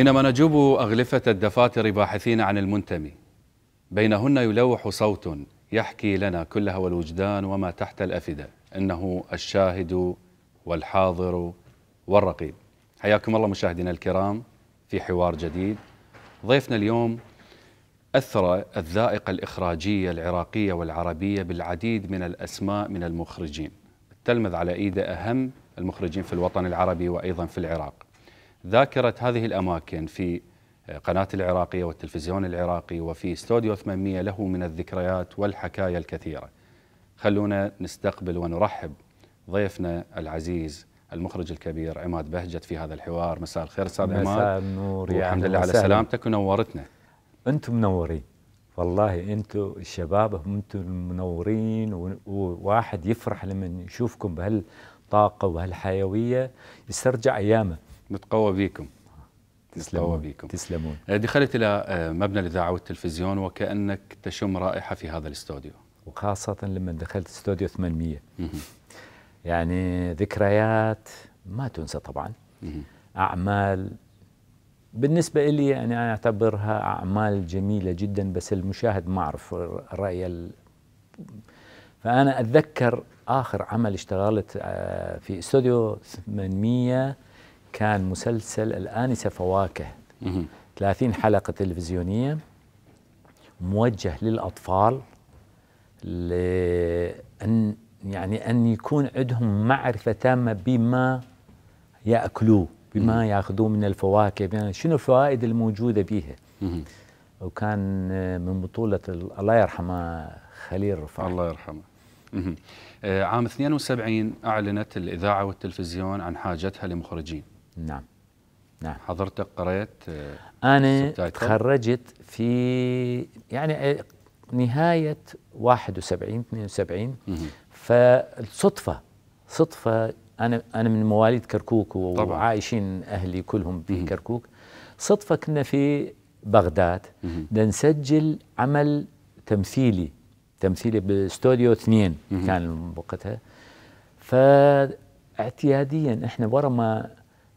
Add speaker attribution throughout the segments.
Speaker 1: حينما نجوب أغلفة الدفاتر باحثين عن المنتمي بينهن يلوح صوت يحكي لنا كل هوى الوجدان وما تحت الأفئدة إنه الشاهد والحاضر والرقيب حياكم الله مشاهدينا الكرام في حوار جديد ضيفنا اليوم أثر الذائقة الإخراجية العراقية والعربية بالعديد من الأسماء من المخرجين تلمذ على إيده أهم المخرجين في الوطن العربي وأيضا في العراق ذاكرة هذه الأماكن في آه، قناة العراقية والتلفزيون العراقي وفي استوديو 800 له من الذكريات والحكاية الكثيرة خلونا نستقبل ونرحب ضيفنا العزيز المخرج الكبير عماد بهجت في هذا الحوار مساء الخير استاذ عماد مساء النور والحمد لله على سلامتك ونورتنا
Speaker 2: انتم منورين والله انتم الشباب انتم المنورين وواحد يفرح لما يشوفكم
Speaker 1: بهالطاقه وهالحيويه يسترجع ايامه نتقوى بيكم تسلمون بيكم تسلمون آه، دخلت الى آه، مبنى الاذاعه والتلفزيون وكانك تشم رائحه في هذا الاستوديو
Speaker 2: وخاصه لما دخلت استوديو 800 يعني ذكريات ما تنسى طبعا اعمال بالنسبة لي يعني أنا أعتبرها أعمال جميلة جدا بس المشاهد ما أعرف رأي فأنا أتذكر آخر عمل اشتغلت آه، في استوديو 800 كان مسلسل الآنسة فواكه 30 حلقة تلفزيونية موجه للأطفال لأن يعني أن يكون عندهم معرفة تامة بما يأكلوه بما ياخذوه من الفواكه يعني شنو الفوائد الموجودة بيها وكان من بطولة الله يرحمه خليل رفاعي الله يرحمه
Speaker 1: آه، عام 72 أعلنت الإذاعة والتلفزيون عن حاجتها لمخرجين نعم نعم حضرتك قرأت آه، أنا تخرجت
Speaker 2: في يعني آه، نهاية 71 72 فالصدفة صدفة أنا أنا من مواليد كركوك وعايشين أهلي كلهم في كركوك صدفة كنا في بغداد بدنا نسجل عمل تمثيلي تمثيلي باستوديو اثنين كان وقتها فاعتياديا احنا ورا ما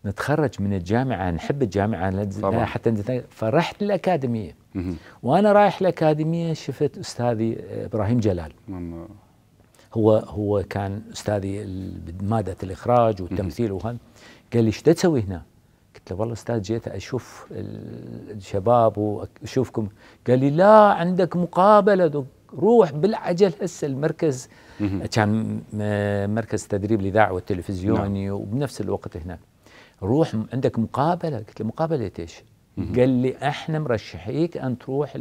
Speaker 2: نتخرج من الجامعه نحب الجامعه طبعا. حتى فرحت الاكاديميه وانا رايح الاكاديميه شفت استاذي ابراهيم جلال هو هو كان استاذي ماده الاخراج والتمثيل وهذا قال لي ايش تسوي هنا؟ قلت له والله استاذ جيت اشوف الشباب واشوفكم قال لي لا عندك مقابله روح بالعجل هسه المركز كان مركز تدريب الاذاعه والتلفزيوني نعم. وبنفس الوقت هناك روح عندك مقابله قلت له مقابله ايش؟ قال لي احنا مرشحيك ان تروح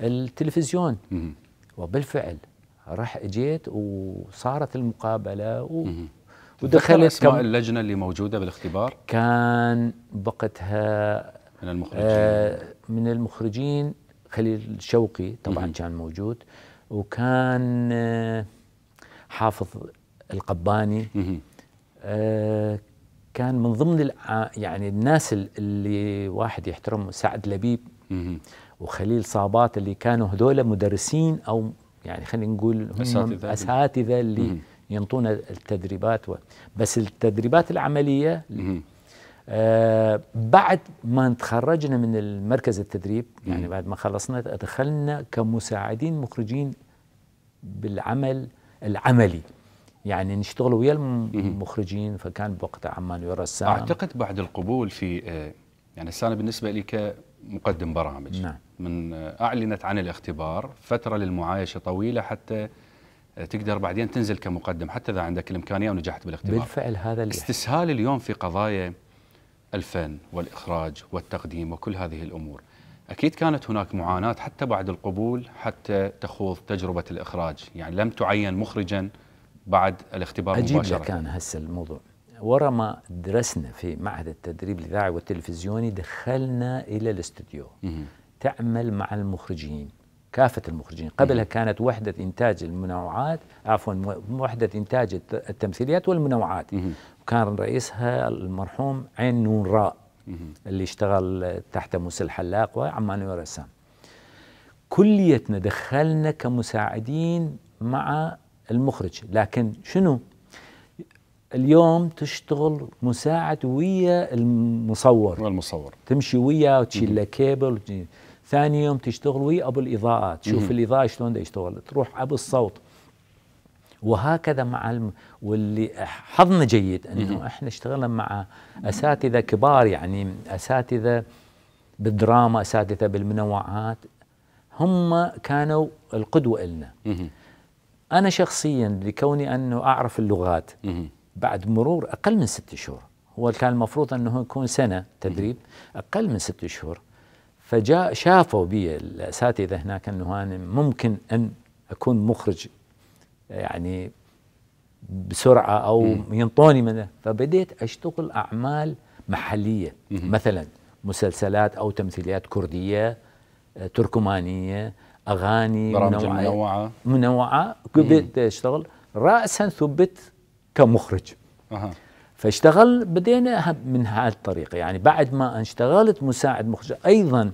Speaker 2: للتلفزيون وبالفعل راح اجيت وصارت المقابله
Speaker 1: و ودخلت اسماء اللجنه اللي موجوده بالاختبار
Speaker 2: كان وقتها من المخرجين آه من المخرجين خليل شوقي طبعا مم. كان موجود وكان آه حافظ القباني آه كان من ضمن آه، يعني الناس اللي واحد يحترمه سعد لبيب وخليل صابات اللي كانوا هذول مدرسين او يعني خلينا نقول هم اساتذه اللي ينطونا التدريبات و... بس التدريبات العمليه آه بعد ما تخرجنا من المركز التدريب يعني بعد ما خلصنا دخلنا كمساعدين مخرجين بالعمل العملي يعني نشتغل ويا المخرجين فكان بوقتها عمان والرسام اعتقد
Speaker 1: بعد القبول في آه، يعني انا بالنسبه لي كمقدم برامج نعم. من آه، اعلنت عن الاختبار فتره للمعايشه طويله حتى آه، تقدر بعدين تنزل كمقدم حتى اذا عندك الامكانيه ونجحت بالاختبار بالفعل هذا اللي استسهال اليوم في قضايا الفن والاخراج والتقديم وكل هذه الامور اكيد كانت هناك معاناه حتى بعد القبول حتى تخوض تجربه الاخراج يعني لم تعين مخرجا بعد الاختبار
Speaker 2: أجيب مباشرة أجيب لك أنا هسه الموضوع ورا ما درسنا في معهد التدريب الإذاعي والتلفزيوني دخلنا إلى الاستوديو تعمل مع المخرجين كافة المخرجين قبلها كانت وحدة إنتاج المنوعات عفوا وحدة إنتاج التمثيليات والمنوعات وكان رئيسها المرحوم عين نون راء اللي اشتغل تحت موسى الحلاق وعمان ورسام كليتنا دخلنا كمساعدين مع المخرج لكن شنو اليوم تشتغل مساعد ويا المصور المصور تمشي وياه وتشيل له كيبل ثاني يوم تشتغل ويا ابو الاضاءات شوف الاضاءه شلون يشتغل تروح ابو الصوت وهكذا مع الم... واللي حظنا جيد انه احنا اشتغلنا مع اساتذه كبار يعني اساتذه بالدراما اساتذه بالمنوعات هم كانوا القدوه لنا أنا شخصيا لكوني أنه أعرف اللغات بعد مرور أقل من ست شهور هو كان المفروض أنه يكون سنة تدريب أقل من ست شهور فجاء شافوا بي الأساتذة هناك أنه أنا ممكن أن أكون مخرج يعني بسرعة أو ينطوني من فبديت أشتغل أعمال محلية مثلا مسلسلات أو تمثيليات كردية آه، تركمانية اغاني برامج منوعه منوعه, منوعة قبلت اشتغل راسا ثبت كمخرج أه. فاشتغل بدينا من هذه الطريقه يعني بعد ما اشتغلت مساعد مخرج ايضا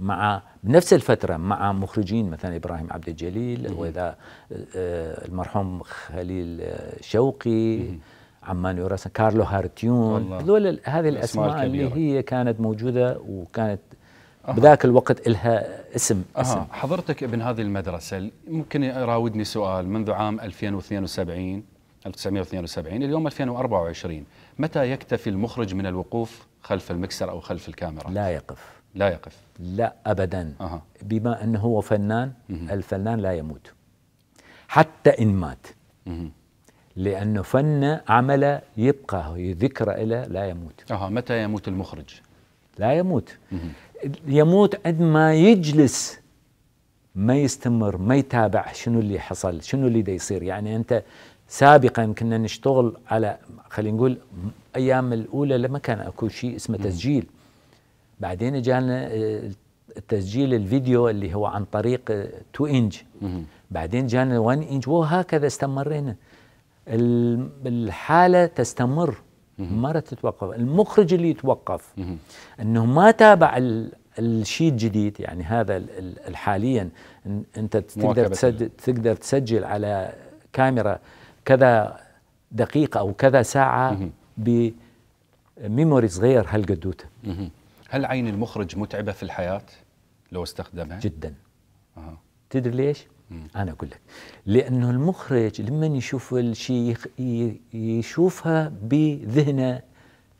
Speaker 2: مع بنفس الفترة مع مخرجين مثلا إبراهيم عبد الجليل وإذا آه، آه، المرحوم خليل آه، شوقي عمان يوراسن كارلو هارتيون هذول هذه الأسماء اللي هي كانت موجودة وكانت أه. بذاك الوقت لها اسم, أه. اسم
Speaker 1: حضرتك ابن هذه المدرسة ممكن يراودني سؤال منذ عام 2072 1972 اليوم 2024 متى يكتفي المخرج من الوقوف خلف المكسر أو خلف الكاميرا لا يقف لا يقف
Speaker 2: لا أبدا أه. بما أنه هو فنان مه. الفنان لا يموت حتى إن مات مه. لأنه فن عمله يبقى ذكرى له لا يموت أه متى يموت المخرج لا يموت يموت عند ما يجلس ما يستمر ما يتابع شنو اللي حصل شنو اللي دا يصير يعني انت سابقا كنا نشتغل على خلينا نقول ايام الاولى لما كان اكو شيء اسمه تسجيل بعدين اجانا التسجيل آه، الفيديو اللي هو عن طريق 2 آه، انج بعدين جانا 1 انج وهكذا استمرينا الحاله تستمر ما تتوقف المخرج اللي يتوقف انه ما تابع الشيء الجديد يعني هذا حاليا انت تقدر تسجل تقدر تسجل على كاميرا كذا دقيقه او كذا ساعه بميموري صغير هالقدوته
Speaker 1: هل عين المخرج متعبه في الحياه لو استخدمها جدا أه.
Speaker 2: تدري ليش انا اقول لك لانه المخرج لما يشوف الشيء يشوفها بذهنه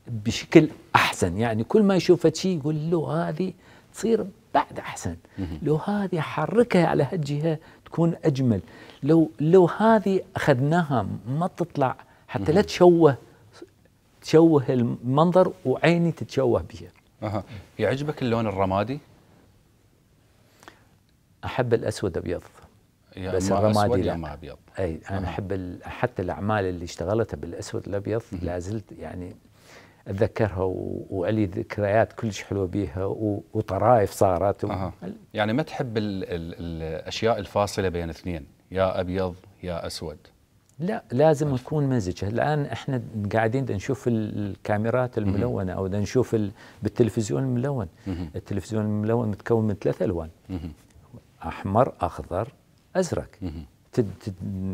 Speaker 2: بشكل احسن يعني كل ما يشوف شيء يقول له هذه تصير بعد احسن لو هذه حركها على هالجهه تكون اجمل لو لو هذه اخذناها ما تطلع حتى لا تشوه تشوه المنظر وعيني تتشوه
Speaker 1: بها اها يعجبك اللون الرمادي احب الاسود ابيض يعني بس الرمادي لا يا ابيض اي انا احب آه. حتى
Speaker 2: الاعمال اللي اشتغلتها بالاسود الابيض لا زلت يعني اتذكرها والي ذكريات كلش حلوه بيها وطرايف صارت و... أه.
Speaker 1: يعني ما تحب الـ الـ الاشياء الفاصله بين اثنين يا ابيض يا اسود
Speaker 2: لا لازم طيب. أه. يكون مزج الان احنا قاعدين نشوف الكاميرات الملونه او نشوف بالتلفزيون الملون التلفزيون الملون متكون من ثلاث الوان احمر اخضر ازرق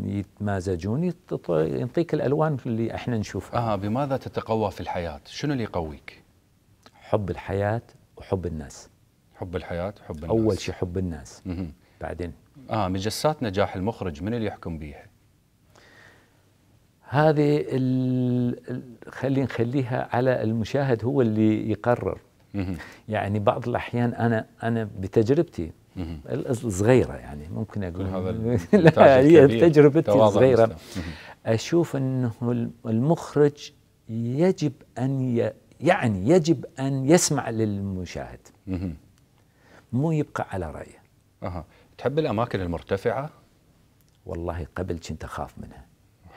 Speaker 2: يتمازجون
Speaker 1: يعطيك الالوان اللي احنا نشوفها اها بماذا تتقوى في الحياه شنو اللي يقويك حب الحياه وحب الناس حب الحياه وحب الناس اول شيء حب الناس مه. بعدين اه مجسات نجاح المخرج من اللي يحكم بيها
Speaker 2: هذه خلي نخليها على المشاهد هو اللي يقرر يعني بعض الاحيان انا انا بتجربتي صغيره يعني ممكن اقول لا هي تجربتي صغيره اشوف انه المخرج يجب ان ي... يعني يجب ان يسمع للمشاهد مو يبقى على رايه اها تحب الاماكن المرتفعه والله قبل كنت اخاف منها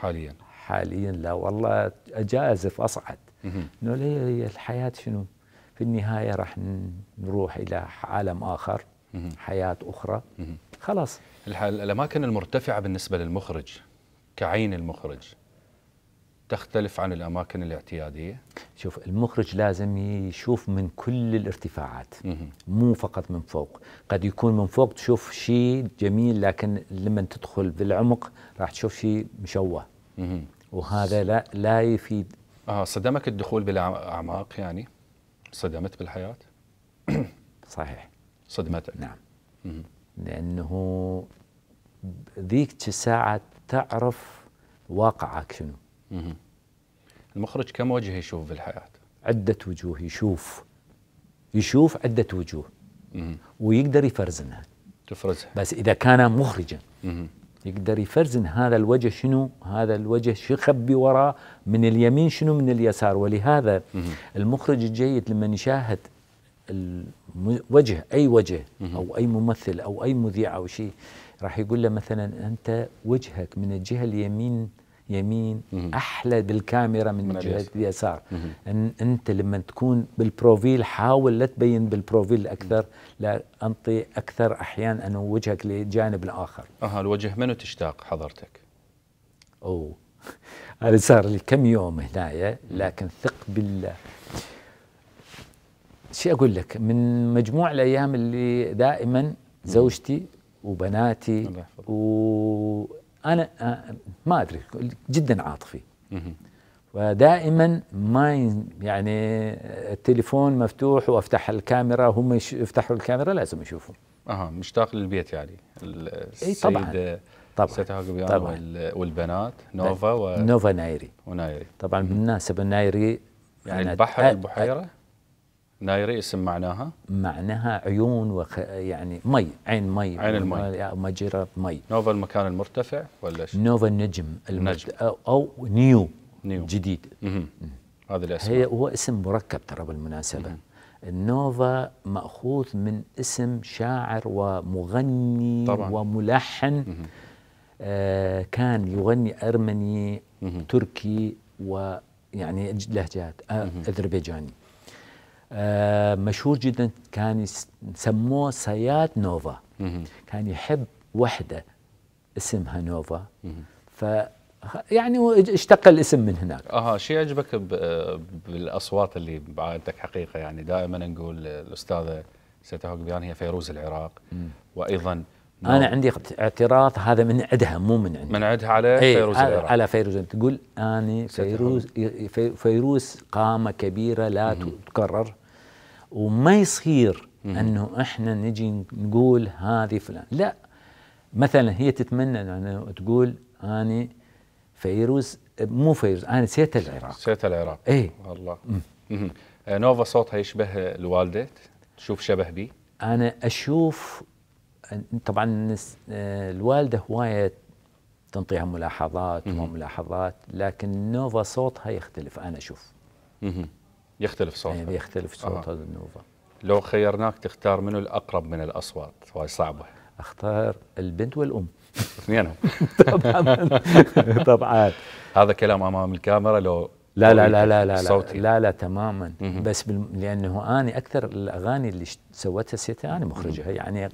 Speaker 2: حاليا حاليا لا والله اجازف اصعد انه الحياه شنو
Speaker 1: في النهايه راح نروح الى عالم اخر حياه اخرى خلاص الاماكن المرتفعه بالنسبه للمخرج كعين المخرج تختلف عن الاماكن الاعتياديه
Speaker 2: شوف المخرج لازم يشوف من كل الارتفاعات مو فقط من فوق قد يكون من فوق تشوف شيء جميل لكن لما تدخل بالعمق راح تشوف شيء مشوه وهذا لا لا يفيد
Speaker 1: اه صدمك الدخول بالاعماق يعني صدمت بالحياه صحيح صدمتك نعم
Speaker 2: لانه ذيك الساعه تعرف واقعك شنو
Speaker 1: المخرج كم وجه يشوف بالحياه
Speaker 2: عده وجوه يشوف يشوف عده وجوه ويقدر يفرزنها تفرزها بس اذا كان مخرجا يقدر يفرزن هذا الوجه شنو هذا الوجه شو يخبي وراه من اليمين شنو من اليسار ولهذا المخرج الجيد لما يشاهد وجه اي وجه او اي ممثل او اي مذيع او شيء راح يقول له مثلا انت وجهك من الجهه اليمين يمين احلى بالكاميرا من, من جهه اليسار أن انت لما تكون بالبروفيل حاول لا تبين بالبروفيل اكثر لا انطي اكثر احيان انه وجهك لجانب الاخر
Speaker 1: اها الوجه منو تشتاق حضرتك اوه
Speaker 2: هذا صار لي كم يوم هنايا لكن ثق بالله شو اقول لك من مجموع الايام اللي دائما زوجتي وبناتي وانا ما ادري جدا عاطفي ودائما ما يعني التليفون مفتوح وافتح الكاميرا هم يفتحوا الكاميرا لازم يشوفوا
Speaker 1: اها مشتاق للبيت يعني اي طبعا طبعا, طبعا والبنات نوفا و... نوفا
Speaker 2: نايري ونايري طبعا بالمناسبه نايري يعني,
Speaker 1: يعني البحر البحيره
Speaker 2: نايري اسم معناها؟ معناها عيون وخ... يعني مي عين مي عين المي آه، مجرى مي نوفا المكان
Speaker 1: المرتفع ولا شيء؟
Speaker 2: نوفا النجم المجد نجم. أو, او نيو
Speaker 1: نيو جديد
Speaker 2: هذا الاسم هي هو اسم مركب ترى بالمناسبه النوفا ماخوذ من اسم شاعر ومغني طبعا. وملحن آه كان يغني ارمني مم. تركي ويعني لهجات آه اذربيجاني آه، مشهور جدا كان يسموه سياد نوفا كان يحب وحده اسمها نوفا ف يعني اشتق الاسم من هناك
Speaker 1: اها شيء يعجبك آه، بالاصوات اللي بعائلتك حقيقه يعني دائما نقول الاستاذه ستة هي فيروز العراق وايضا نعم. انا
Speaker 2: عندي اعتراض هذا من عدها مو من عندي من عدها على إيه، فيروز العراق. على فيروز تقول اني فيروز فيروز قامه كبيره لا مم. تكرر وما يصير مم. انه احنا نجي نقول هذه فلان لا مثلا هي تتمنى انه تقول اني فيروز مو فيروز انا سيت العراق سيت
Speaker 1: العراق اي والله نوفا صوتها يشبه الوالده تشوف شبه بي
Speaker 2: انا اشوف طبعا آه، الوالده هوايه تنطيها ملاحظات وملاحظات
Speaker 1: لكن النوفا صوتها يختلف انا اشوف يختلف صوتها يعني يختلف صوتها آه. النوفا لو خيرناك تختار منو الاقرب من الاصوات هاي صعبه
Speaker 2: اختار البنت والام
Speaker 1: اثنينهم طبعا طبعا هذا كلام امام الكاميرا لو لا لا لا لا لا لا
Speaker 2: لا لا تماما بس لانه انا اكثر الاغاني اللي سويتها سيتا انا مخرجها يعني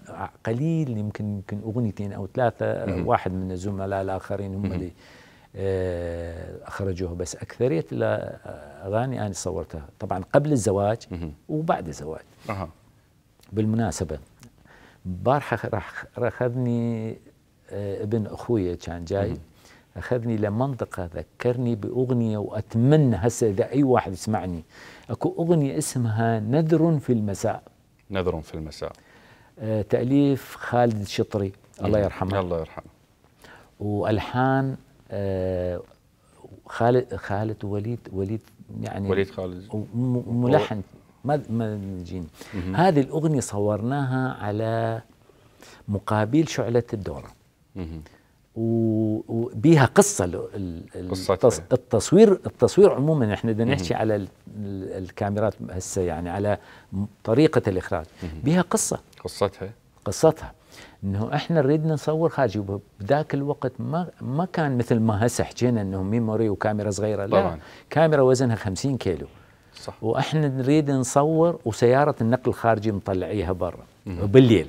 Speaker 2: قليل يمكن يمكن اغنيتين او ثلاثه واحد من الزملاء الاخرين هم اللي آه، اخرجوها بس اكثريه الاغاني انا صورتها طبعا قبل الزواج وبعد الزواج بالمناسبه امبارحه راح اخذني آه، ابن اخوي كان جاي اخذني لمنطقه ذكرني باغنيه واتمنى هسه اذا اي واحد يسمعني اكو اغنيه اسمها نذر في المساء
Speaker 1: نذر في المساء
Speaker 2: آه تاليف خالد الشطري الله إيه، يرحمه الله يرحمه والحان آه خالد خالد وليد وليد يعني وليد خالد ملحن ما ما نجين هذه الاغنيه صورناها على مقابل شعله الدوره وبيها قصه التص... التصوير التصوير عموما احنا بدنا نحكي على الكاميرات هسه يعني على طريقه الاخراج بيها قصه قصتها قصتها انه احنا نريد نصور خارجي بذاك الوقت ما ما كان مثل ما هسه حكينا انه ميموري وكاميرا صغيره لا طبعا. كاميرا وزنها 50 كيلو صح واحنا نريد نصور وسياره النقل الخارجي مطلعيها برا بالليل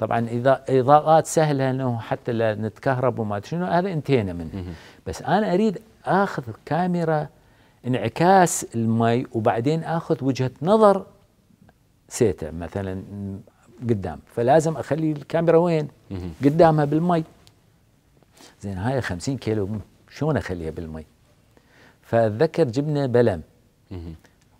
Speaker 2: طبعا اذا اضاءات سهله انه حتى لا نتكهرب وما شنو هذا انتهينا منه بس انا اريد اخذ كاميرا انعكاس المي وبعدين اخذ وجهه نظر سيتا مثلا قدام فلازم اخلي الكاميرا وين؟ قدامها بالمي زين هاي 50 كيلو شلون اخليها بالمي؟ فاتذكر جبنا بلم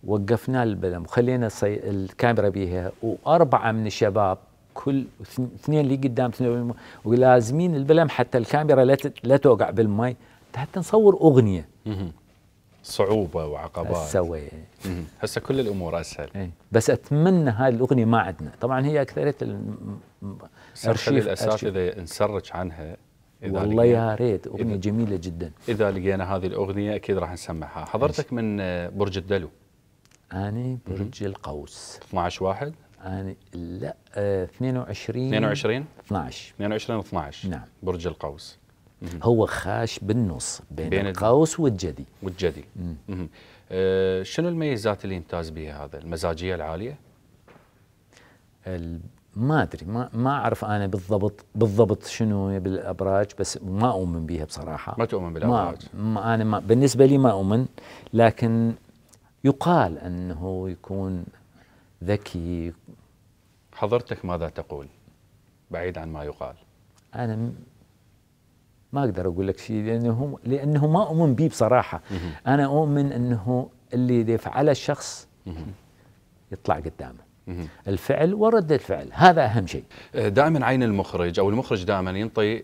Speaker 2: وقفنا البلم وخلينا الكاميرا بيها واربعه من الشباب كل اثنين اللي قدام اثنين ولازمين البلم حتى الكاميرا لا لا توقع بالمي حتى نصور
Speaker 1: اغنيه صعوبه وعقبات سوي هسه كل الامور اسهل ايه.
Speaker 2: بس اتمنى هاي الاغنيه ما عندنا طبعا هي اكثريه الارشيف
Speaker 1: اذا نسرج عنها إذا والله يا ريت اغنيه إذا جميله جدا اذا لقينا هذه الاغنيه اكيد راح نسمعها حضرتك من برج الدلو اني برج القوس 12 واحد اني يعني لا آه
Speaker 2: 22 22
Speaker 1: 12 22 و 12 نعم برج القوس هو خاش بالنص بين, بين القوس والجدي والجدي مم. آه شنو الميزات اللي يمتاز بها هذا المزاجيه العاليه
Speaker 2: ما ادري ما ما اعرف انا بالضبط بالضبط شنو بالابراج بس ما اؤمن بها بصراحه ما تؤمن بالابراج ما, ما انا ما بالنسبه لي ما اؤمن لكن يقال انه يكون ذكي
Speaker 1: حضرتك ماذا تقول بعيد عن ما يقال
Speaker 2: أنا ما أقدر أقول لك شيء لأنه, لأنه ما أؤمن به بصراحة أنا أؤمن أنه اللي يفعله الشخص
Speaker 1: يطلع قدامه الفعل ورد الفعل هذا أهم شيء أه، دائما عين المخرج أو المخرج دائما ينطي أه،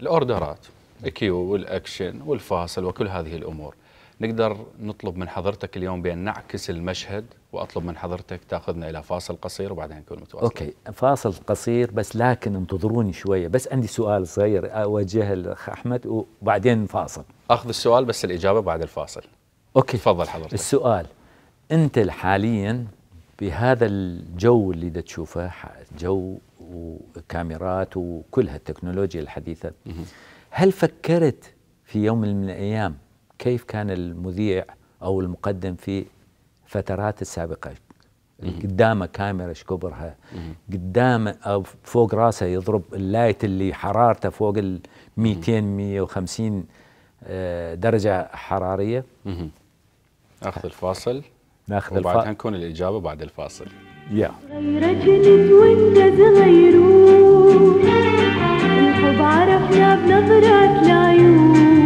Speaker 1: الأوردرات الكيو والأكشن والفاصل وكل هذه الأمور نقدر نطلب من حضرتك اليوم بأن نعكس المشهد واطلب من حضرتك تاخذنا الى فاصل قصير وبعدين نكون متواصلين.
Speaker 2: اوكي فاصل قصير بس لكن انتظروني شويه بس عندي سؤال صغير اوجهه لاخ احمد وبعدين فاصل.
Speaker 1: اخذ السؤال بس الاجابه بعد الفاصل.
Speaker 2: اوكي تفضل حضرتك. السؤال انت حاليا بهذا الجو اللي دا تشوفه جو وكاميرات وكل هالتكنولوجيا الحديثه هل فكرت في يوم من الايام كيف كان المذيع او المقدم في فترات السابقه قدامه كاميرا ايش كبرها قدامه او فوق راسه يضرب اللايت اللي حرارته فوق ال 200 150 آه،
Speaker 1: درجه حراريه ناخذ الفاصل ناخذ الفاصل وبعدها نكون الاجابه بعد الفاصل يا
Speaker 2: غيرك نتوجه وانت الحب
Speaker 3: عرفنا بنظرات العيون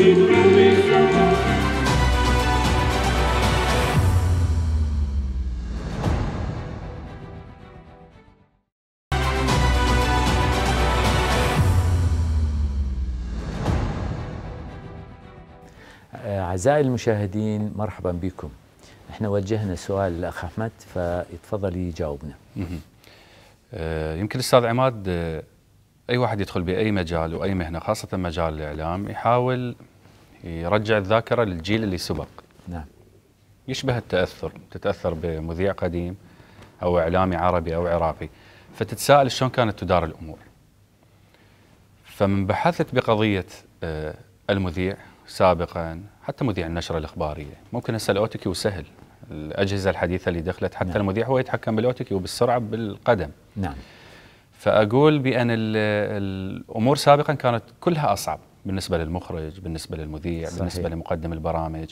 Speaker 2: أعزائي المشاهدين مرحبا بكم احنا وجهنا سؤال للأخ
Speaker 1: أحمد فيتفضل يجاوبنا آه، يمكن أستاذ عماد آه، أي واحد يدخل بأي مجال وأي مهنة خاصة مجال الإعلام يحاول يرجع الذاكرة للجيل اللي سبق نعم يشبه التأثر تتأثر بمذيع قديم أو إعلامي عربي أو عراقي فتتساءل شلون كانت تدار الأمور فمن بحثت بقضية آه، المذيع سابقا حتى مذيع النشرة الإخبارية ممكن هسه الأوتيكيو سهل الأجهزة الحديثة اللي دخلت حتى نعم. المذيع هو يتحكم بالأوتيكيو وبالسرعه بالقدم نعم فأقول بأن الأمور سابقا كانت كلها أصعب بالنسبة للمخرج بالنسبة للمذيع صحيح. بالنسبة لمقدم البرامج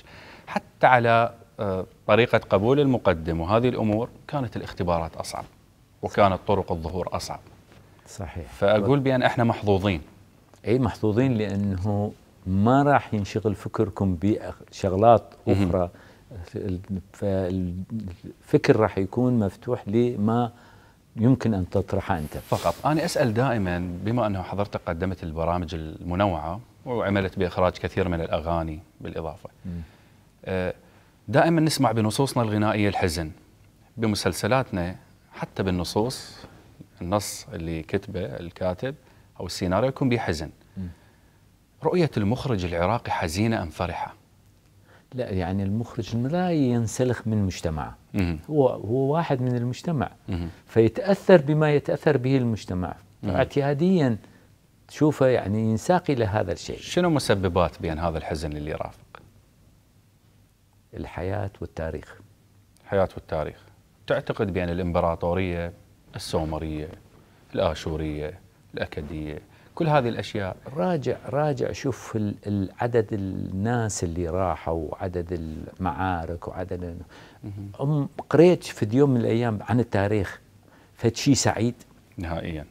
Speaker 1: حتى على آه، طريقة قبول المقدم وهذه الأمور كانت الاختبارات أصعب وكانت طرق الظهور أصعب صحيح فأقول بأن احنا محظوظين أي محظوظين لأنه ما راح ينشغل
Speaker 2: فكركم بشغلات اخرى فالفكر راح يكون مفتوح لما يمكن ان تطرحه انت فقط انا اسال
Speaker 1: دائما بما انه حضرتك قدمت البرامج المنوعه وعملت باخراج كثير من الاغاني بالاضافه آه، دائما نسمع بنصوصنا الغنائيه الحزن بمسلسلاتنا حتى بالنصوص النص اللي كتبه الكاتب او السيناريو يكون بحزن رؤية المخرج العراقي حزينة أم فرحة؟ لا يعني المخرج لا ينسلخ من مجتمعه
Speaker 2: هو هو واحد من المجتمع مم. فيتأثر بما يتأثر به المجتمع اعتياديا تشوفه يعني ينساق إلى هذا الشيء شنو مسببات بين هذا الحزن
Speaker 1: اللي يرافق؟ الحياة والتاريخ الحياة والتاريخ تعتقد بأن الإمبراطورية السومرية الآشورية الأكدية كل هذه الاشياء
Speaker 2: راجع راجع شوف عدد الناس اللي راحوا وعدد المعارك وعدد أم قريت في يوم من الايام عن التاريخ فشي سعيد نهائيا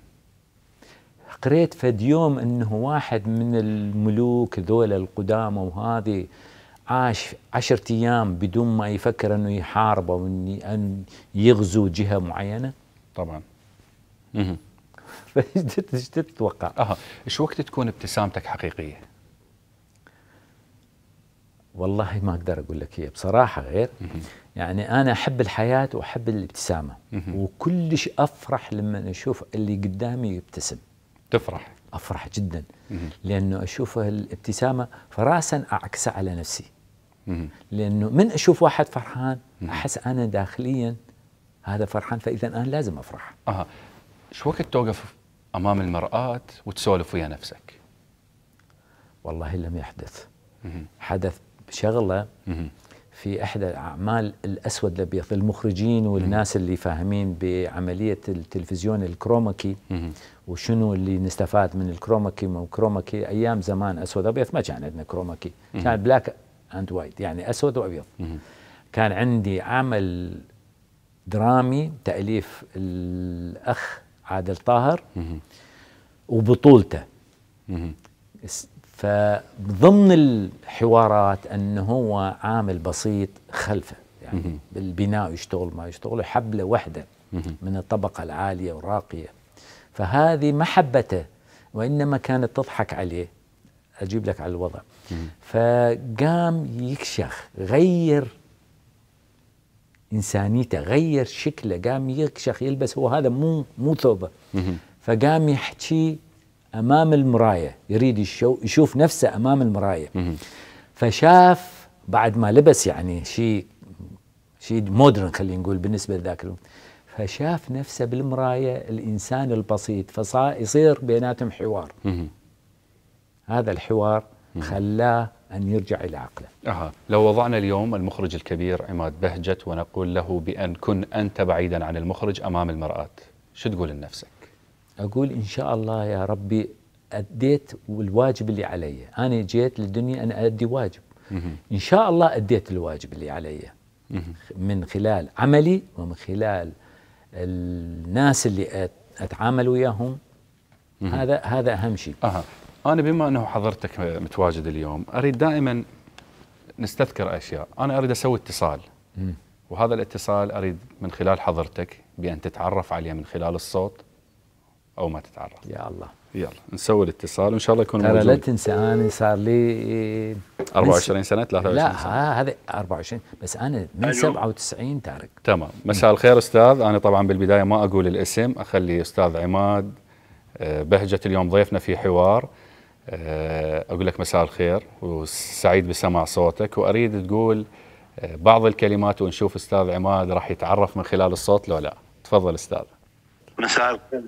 Speaker 2: قريت فد يوم انه واحد من الملوك ذولا القدامى وهذه عاش عشرة ايام بدون ما يفكر انه يحارب او ان
Speaker 1: يغزو جهه معينه طبعا ايش تتوقع؟ اها ايش وقت تكون ابتسامتك حقيقيه؟
Speaker 2: والله ما اقدر اقول لك هي بصراحه غير يعني انا احب الحياه واحب الابتسامه وكلش افرح لما اشوف اللي قدامي يبتسم تفرح افرح جدا لانه اشوف الابتسامه فراسا اعكسها على نفسي لانه من اشوف واحد فرحان احس انا داخليا هذا فرحان فاذا انا لازم افرح
Speaker 1: اها شو وقت توقف امام المراه وتسولف ويا نفسك والله لم يحدث
Speaker 2: حدث شغله في احدى اعمال الاسود الابيض المخرجين والناس اللي فاهمين بعمليه التلفزيون الكروماكي وشنو اللي نستفاد من الكروماكي ما كروماكي ايام زمان اسود ابيض ما كان عندنا كروماكي كان بلاك اند وايت يعني اسود وابيض كان عندي عمل درامي تاليف الاخ عادل طاهر وبطولته فضمن الحوارات أنه هو عامل بسيط خلفه يعني بالبناء يشتغل ما يشتغل حبله وحده من الطبقة العالية والراقية فهذه محبته وإنما كانت تضحك عليه أجيب لك على الوضع فقام يكشخ غير انسانيته غير شكله قام يكشخ يلبس هو هذا مو مو ثوبه فقام يحكي امام المرايه يريد يشوف نفسه امام المرايه فشاف بعد ما لبس يعني شيء شيء مودرن خلينا نقول بالنسبه لذاك الوقت فشاف نفسه بالمرايه الانسان البسيط فصار يصير بيناتهم حوار هذا الحوار خلاه أن يرجع إلى عقله
Speaker 1: أها لو وضعنا اليوم المخرج الكبير عماد بهجت ونقول له بأن كن أنت بعيدا عن المخرج أمام المرآة شو تقول لنفسك؟
Speaker 2: أقول إن شاء الله يا ربي أديت الواجب اللي علي أنا جيت للدنيا أن أدي واجب إن شاء الله أديت الواجب اللي علي من خلال عملي ومن خلال الناس اللي أتعامل وياهم
Speaker 1: هذا هذا أهم شيء انا بما انه حضرتك متواجد اليوم اريد دائما نستذكر اشياء انا اريد اسوي اتصال وهذا الاتصال اريد من خلال حضرتك بان تتعرف عليه من خلال الصوت او ما تتعرف يا الله يلا نسوي الاتصال وان شاء الله يكون موجود لا
Speaker 2: تنسى انا صار لي
Speaker 1: 24 سنه 23
Speaker 2: لا هذا 24 بس انا من 97 أيوه. تارك
Speaker 1: تمام مساء الخير استاذ انا طبعا بالبدايه ما اقول الاسم اخلي استاذ عماد آه، بهجه اليوم ضيفنا في حوار آه، أقول لك مساء الخير وسعيد بسماع صوتك وأريد تقول آه، بعض الكلمات ونشوف أستاذ عماد راح يتعرف من خلال الصوت لو لا تفضل أستاذ
Speaker 3: مساء الخير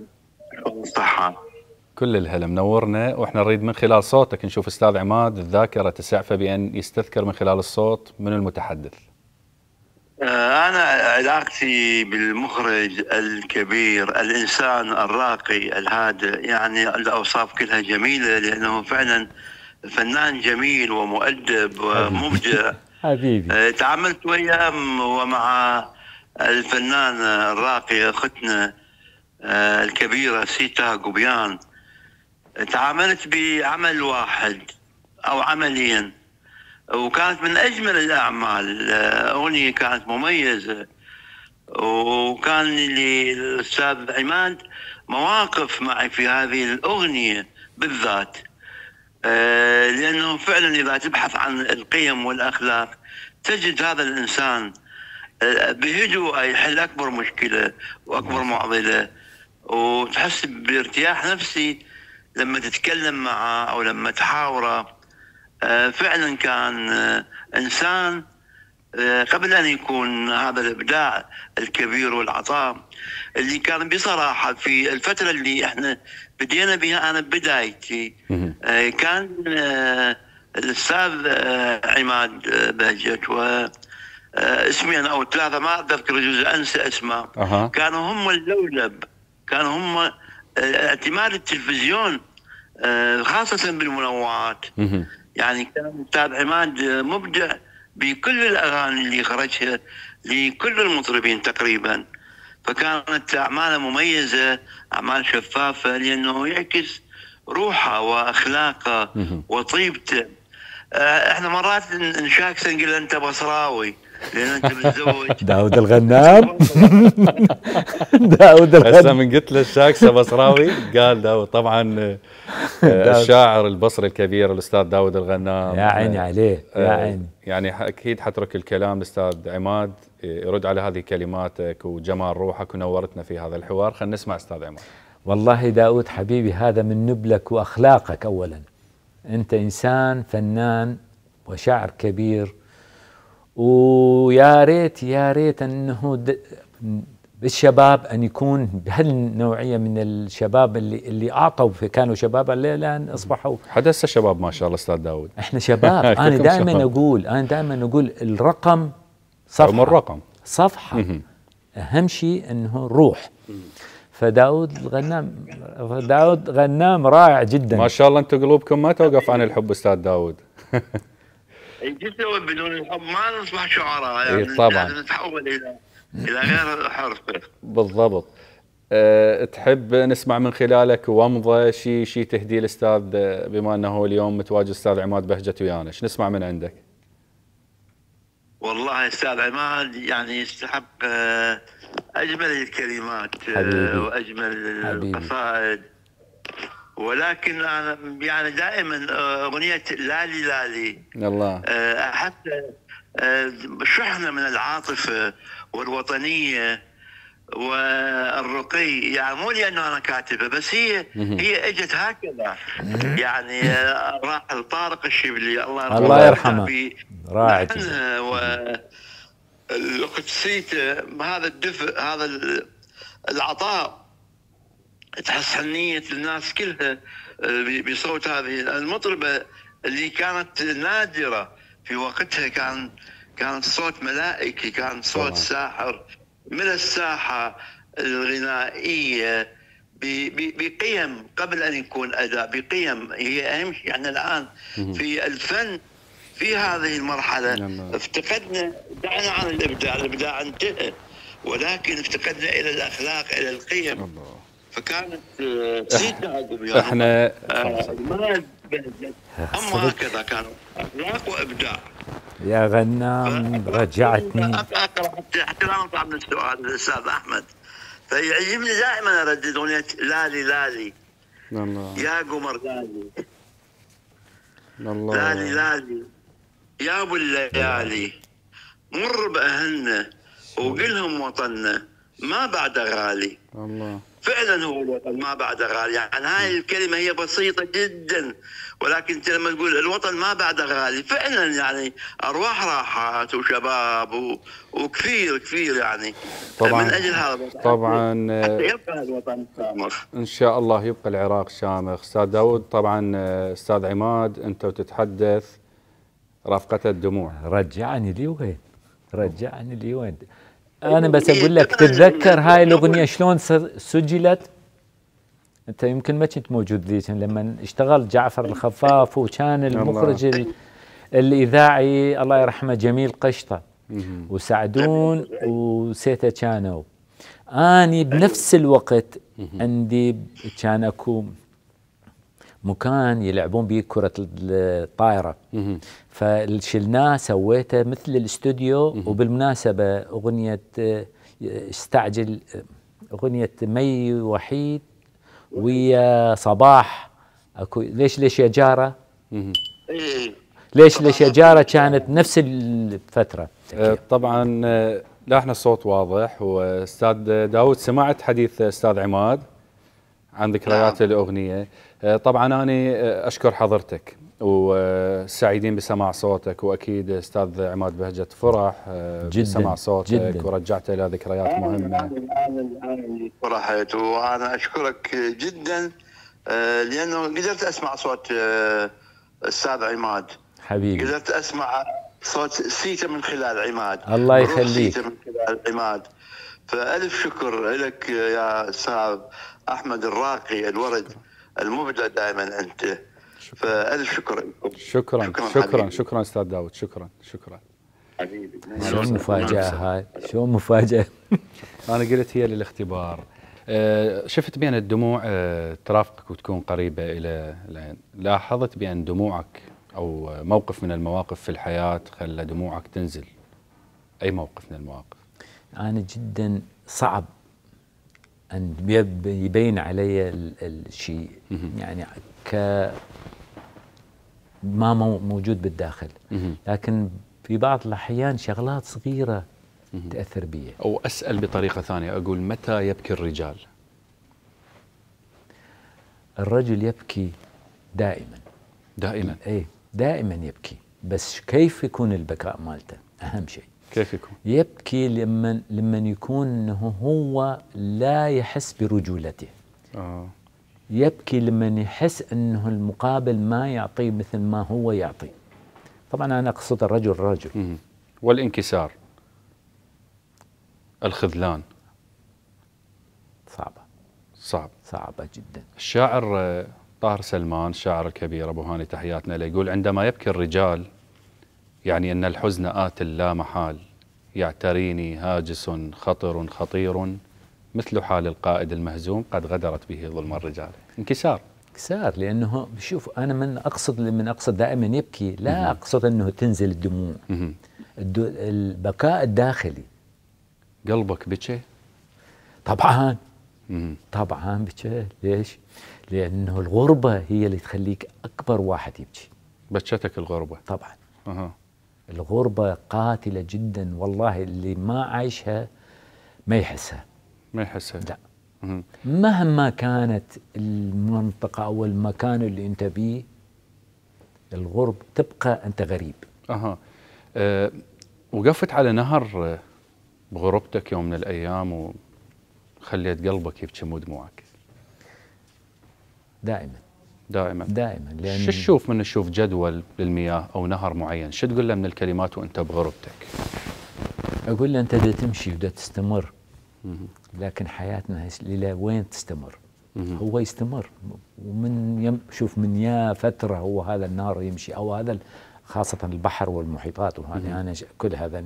Speaker 1: كل الهلا منورنا واحنا نريد من خلال صوتك نشوف استاذ عماد الذاكره تسعفه بان يستذكر من خلال الصوت من المتحدث.
Speaker 3: آه، أنا علاقتي بالمخرج الكبير الإنسان الراقي الهادئ يعني الأوصاف كلها جميلة لأنه فعلا فنان جميل ومؤدب ومبدع
Speaker 2: حبيبي
Speaker 3: آه، تعاملت وياه ومع الفنان الراقي أختنا آه، الكبيرة سيتا قبيان تعاملت بعمل واحد أو عملين وكانت من اجمل الاعمال اغنيه كانت مميزه وكان لي الاستاذ عماد مواقف معي في هذه الاغنيه بالذات آه، لانه فعلا اذا تبحث عن القيم والاخلاق تجد هذا الانسان آه، بهدوء يحل اكبر مشكله واكبر معضله وتحس بارتياح نفسي لما تتكلم معه او لما تحاوره آه، فعلا كان آه، انسان آه، قبل ان يكون هذا الابداع الكبير والعطاء اللي كان بصراحه في الفتره اللي احنا بدينا بها انا بدايتي كان الاستاذ عماد بهجت و اسمين او ثلاثه ما اتذكر جزء انسى اسماء أه. كانوا هم اللولب كانوا هم اعتماد التلفزيون خاصه بالمنوعات يعني كان استاذ عماد مبدع بكل الاغاني اللي خرجها لكل المطربين تقريبا فكانت اعماله مميزه اعمال شفافه لانه يعكس روحه واخلاقه وطيبته آه، احنا مرات نشاكسه نقول انت بصراوي
Speaker 2: داود الغنام داود الغنام هسه من
Speaker 1: قلت له الشاكسه بصراوي قال داود طبعا آه، الشاعر البصري الكبير الاستاذ داود الغنام يا عيني آه، عليه يا آه، عيني يعني اكيد حترك الكلام الاستاذ عماد يرد على هذه كلماتك وجمال روحك ونورتنا في هذا الحوار خلينا نسمع استاذ عماد
Speaker 2: والله داود حبيبي هذا من نبلك واخلاقك اولا انت انسان فنان وشاعر كبير ويا ريت يا ريت انه الشباب ان يكون بهالنوعيه من الشباب اللي اللي اعطوا كانوا شبابا الان اصبحوا حد هسه شباب ما شاء الله استاذ داود احنا شباب انا دائما اقول انا دائما اقول الرقم صفحه عمر رقم صفحه اهم شيء انه روح فداود الغنام داود
Speaker 1: غنام رائع جدا ما شاء الله انتم قلوبكم ما توقف عن الحب استاذ داود
Speaker 3: الجسم إيه، بدون الحب ما نصبح شعراء إيه، يعني إيه طبعا نتحول الى الى غير حرفه
Speaker 1: بالضبط أه، تحب نسمع من خلالك ومضه شيء شيء تهدي الاستاذ بما انه اليوم متواجد استاذ عماد بهجت ويانا، نسمع من عندك؟
Speaker 3: والله استاذ عماد يعني يستحق أه، اجمل الكلمات أه، حبيبي. واجمل القصائد ولكن انا يعني دائما آه، اغنيه لالي لالي الله آه، حتى آه، شحنه من العاطفه والوطنيه والرقي يعني مو لانه انا كاتبه بس هي هي اجت هكذا يعني راح طارق الشبلي الله يرحمه الله يرحمه راعي وقدسيته هذا الدفء هذا العطاء تحس حنية الناس كلها آه، بصوت هذه المطربة اللي كانت نادرة في وقتها كان كان صوت ملائكي كان صوت طبعا. ساحر من الساحة الغنائية بقيم قبل أن يكون أداء بقيم هي أهم شيء يعني الآن في الفن في هذه المرحلة نعم. افتقدنا دعنا عن الإبداع الإبداع انتهى ولكن افتقدنا إلى الأخلاق إلى القيم الله. فكانت تزيد تعذب يوم احنا آه، ما هم أه، هكذا كانوا اخلاق وابداع
Speaker 2: يا غنام رجعتني
Speaker 3: احترام لا نطلع من السؤال الاستاذ احمد فيعجبني دائما اردد اغنيه لالي لالي يا قمر لالي الله. لالي لالي يا ابو الليالي مر باهلنا وقلهم وطنا ما بعد غالي الله فعلا هو الوطن ما بعد غالي يعني هاي الكلمه هي بسيطه جدا ولكن انت لما تقول الوطن ما بعد غالي فعلا يعني ارواح راحت وشباب وكثير كثير يعني
Speaker 1: طبعا من اجل هذا الوطن طبعا حتى
Speaker 3: يبقى الوطن شامخ
Speaker 1: ان شاء الله يبقى العراق شامخ استاذ داود طبعا استاذ عماد انت وتتحدث رفقه الدموع رجعني لي وين
Speaker 2: رجعني لي وين انا بس اقول لك تتذكر هاي الاغنيه شلون سجلت انت يمكن ما كنت موجود ذيك لما اشتغل جعفر الخفاف وكان المخرج الاذاعي الله يرحمه جميل قشطه وسعدون وسيته كانوا اني بنفس الوقت عندي كان اكو مكان يلعبون به كرة الطائرة فشلناه سويته مثل الاستوديو وبالمناسبة أغنية استعجل أغنية مي وحيد ويا صباح اكو ليش ليش يا جاره ليش ليش يا جاره كانت نفس الفتره
Speaker 1: أه، طبعا أه، لاحنا الصوت واضح واستاذ داود سمعت حديث استاذ عماد عن ذكريات نعم. الاغنيه آه، طبعا أنا آه، أشكر حضرتك وسعيدين بسماع صوتك واكيد استاذ عماد بهجه فرح آه، جدا بسماع صوتك جدا ورجعت الى ذكريات مهمه
Speaker 3: انا فرحت وانا اشكرك جدا لانه قدرت اسمع صوت استاذ عماد حبيبي قدرت اسمع صوت سيته من خلال عماد الله يخليك سيته من خلال عماد فالف شكر لك يا استاذ احمد الراقي الورد المبدع دائما انت فالف شكر شكرا شكرا شكرا,
Speaker 1: شكرا استاذ داود شكرا شكرا حبيبي شو المفاجاه هاي
Speaker 2: شو المفاجاه
Speaker 1: انا قلت هي للاختبار آه، شفت بان الدموع آه، ترافقك وتكون قريبه الى العين لاحظت بان دموعك او موقف من المواقف في الحياه خلى دموعك تنزل اي موقف من المواقف انا
Speaker 2: جدا صعب أن يبين علي الشيء يعني ك ما موجود بالداخل لكن في بعض الأحيان شغلات صغيرة تأثر بي
Speaker 1: أو أسأل بطريقة ثانية أقول متى يبكي الرجال
Speaker 2: الرجل يبكي دائما دائما اي دائما يبكي بس كيف يكون البكاء مالته أهم شيء كيف يكون؟ يبكي لمن لمن يكون هو لا يحس برجولته آه. يبكي لمن يحس انه المقابل ما يعطيه مثل ما هو يعطي طبعا
Speaker 1: انا اقصد الرجل الرجل والانكسار الخذلان صعبه صعب صعبه جدا الشاعر آه، طاهر سلمان الشاعر الكبير ابو هاني تحياتنا له يقول عندما يبكي الرجال يعني أن الحزن آت لا محال يعتريني هاجس خطر خطير مثل حال القائد المهزوم قد غدرت به ظلم الرجال انكسار
Speaker 2: انكسار لانه شوف انا من اقصد من اقصد دائما يبكي لا اقصد انه تنزل الدموع البكاء الداخلي قلبك بكى؟ طبعا طبعا بكى ليش؟ لانه الغربه هي اللي تخليك اكبر واحد يبكي بكتك الغربه طبعا أه. الغربة قاتلة جدا والله اللي ما عايشها ما يحسها
Speaker 1: ما يحسها لا
Speaker 2: مهما كانت المنطقة أو المكان اللي أنت فيه الغرب تبقى أنت غريب
Speaker 1: أها أه وقفت على نهر آه، بغربتك يوم من الأيام وخليت قلبك يبكي مو دموعك دائما دائما دائما لأن شو تشوف من تشوف جدول للمياه او نهر معين شو تقول له من الكلمات وانت بغربتك
Speaker 2: اقول له انت دا تمشي ودا تستمر لكن حياتنا الى وين تستمر هو يستمر ومن يم شوف من يا فتره هو هذا النهر يمشي او هذا خاصه البحر والمحيطات وهذا انا كل هذا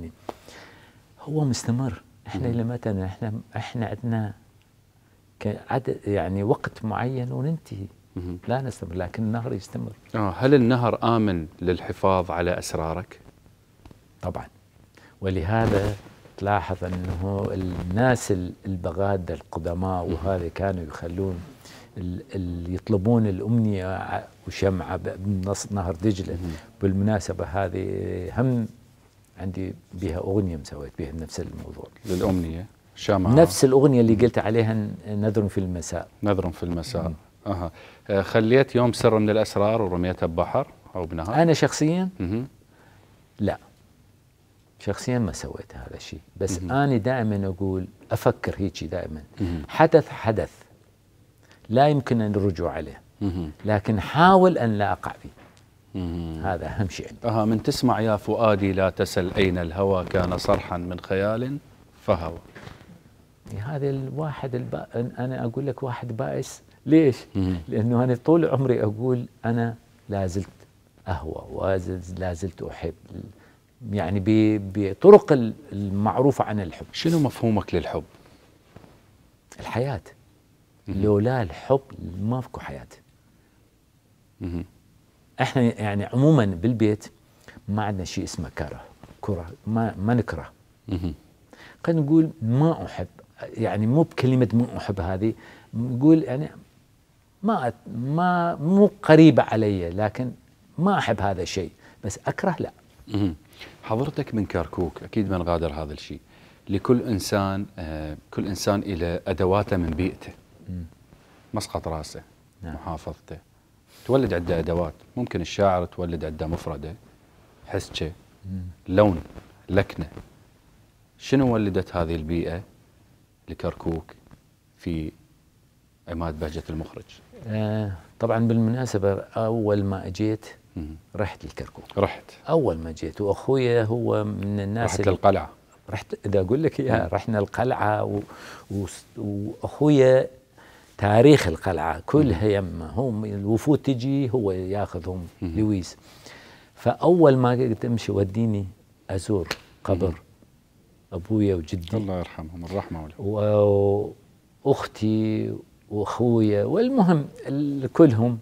Speaker 2: هو مستمر احنا الى متى احنا احنا عندنا عدد يعني وقت معين وننتهي لا نستمر لكن النهر يستمر
Speaker 1: آه هل النهر آمن للحفاظ على أسرارك؟ طبعا ولهذا تلاحظ أنه
Speaker 2: الناس البغادة القدماء وهذا كانوا يخلون يطلبون الأمنية وشمعة بنص نهر دجلة بالمناسبة هذه هم عندي بها أغنية مسويت بها نفس الموضوع للأمنية شمعة نفس الأغنية اللي قلت عليها نذر في المساء نذر في المساء
Speaker 1: اها آه، خليت يوم سر من الاسرار ورميتها ببحر او بنهر انا شخصيا مه. لا
Speaker 2: شخصيا ما سويت هذا الشيء بس مه. انا دائما اقول افكر هيك دائما مه. حدث حدث لا يمكن ان الرجوع عليه
Speaker 1: لكن حاول ان لا اقع فيه هذا اهم شيء عندي اها من تسمع يا فؤادي لا تسل اين الهوى كان صرحا من خيال فهوى
Speaker 2: هذا الواحد الب... انا اقول لك واحد بائس ليش؟ لأنه أنا طول عمري أقول أنا لا زلت أهوى ولا زلت أحب يعني بطرق المعروفة عن الحب شنو مفهومك للحب؟ الحياة لولا الحب ما فيكو حياة احنا يعني عموما بالبيت ما عندنا شيء اسمه كره كره ما ما نكره خلينا نقول ما احب يعني مو بكلمه ما احب هذه نقول يعني ما ما مو قريبه علي لكن ما احب هذا الشيء بس اكره لا
Speaker 1: حضرتك من كركوك اكيد من غادر هذا الشيء لكل انسان آه كل انسان الى ادواته من بيئته مسقط راسه نعم. محافظته تولد عده ادوات ممكن الشاعر تولد عده مفرده حسكه لون لكنه شنو ولدت هذه البيئه لكركوك في عماد بهجه المخرج
Speaker 2: آه، طبعا بالمناسبة أول ما أجيت رحت الكركوك رحت أول ما جيت وأخويا هو من الناس رحت للقلعة رحت إذا أقول لك إياها رحنا القلعة و... و... وأخويا تاريخ القلعة كلها يمه هم الوفود تجي هو ياخذهم لويس فأول ما قلت امشي وديني أزور قبر أبويا وجدي الله يرحمهم الرحمة والحب وأختي واخويا والمهم كلهم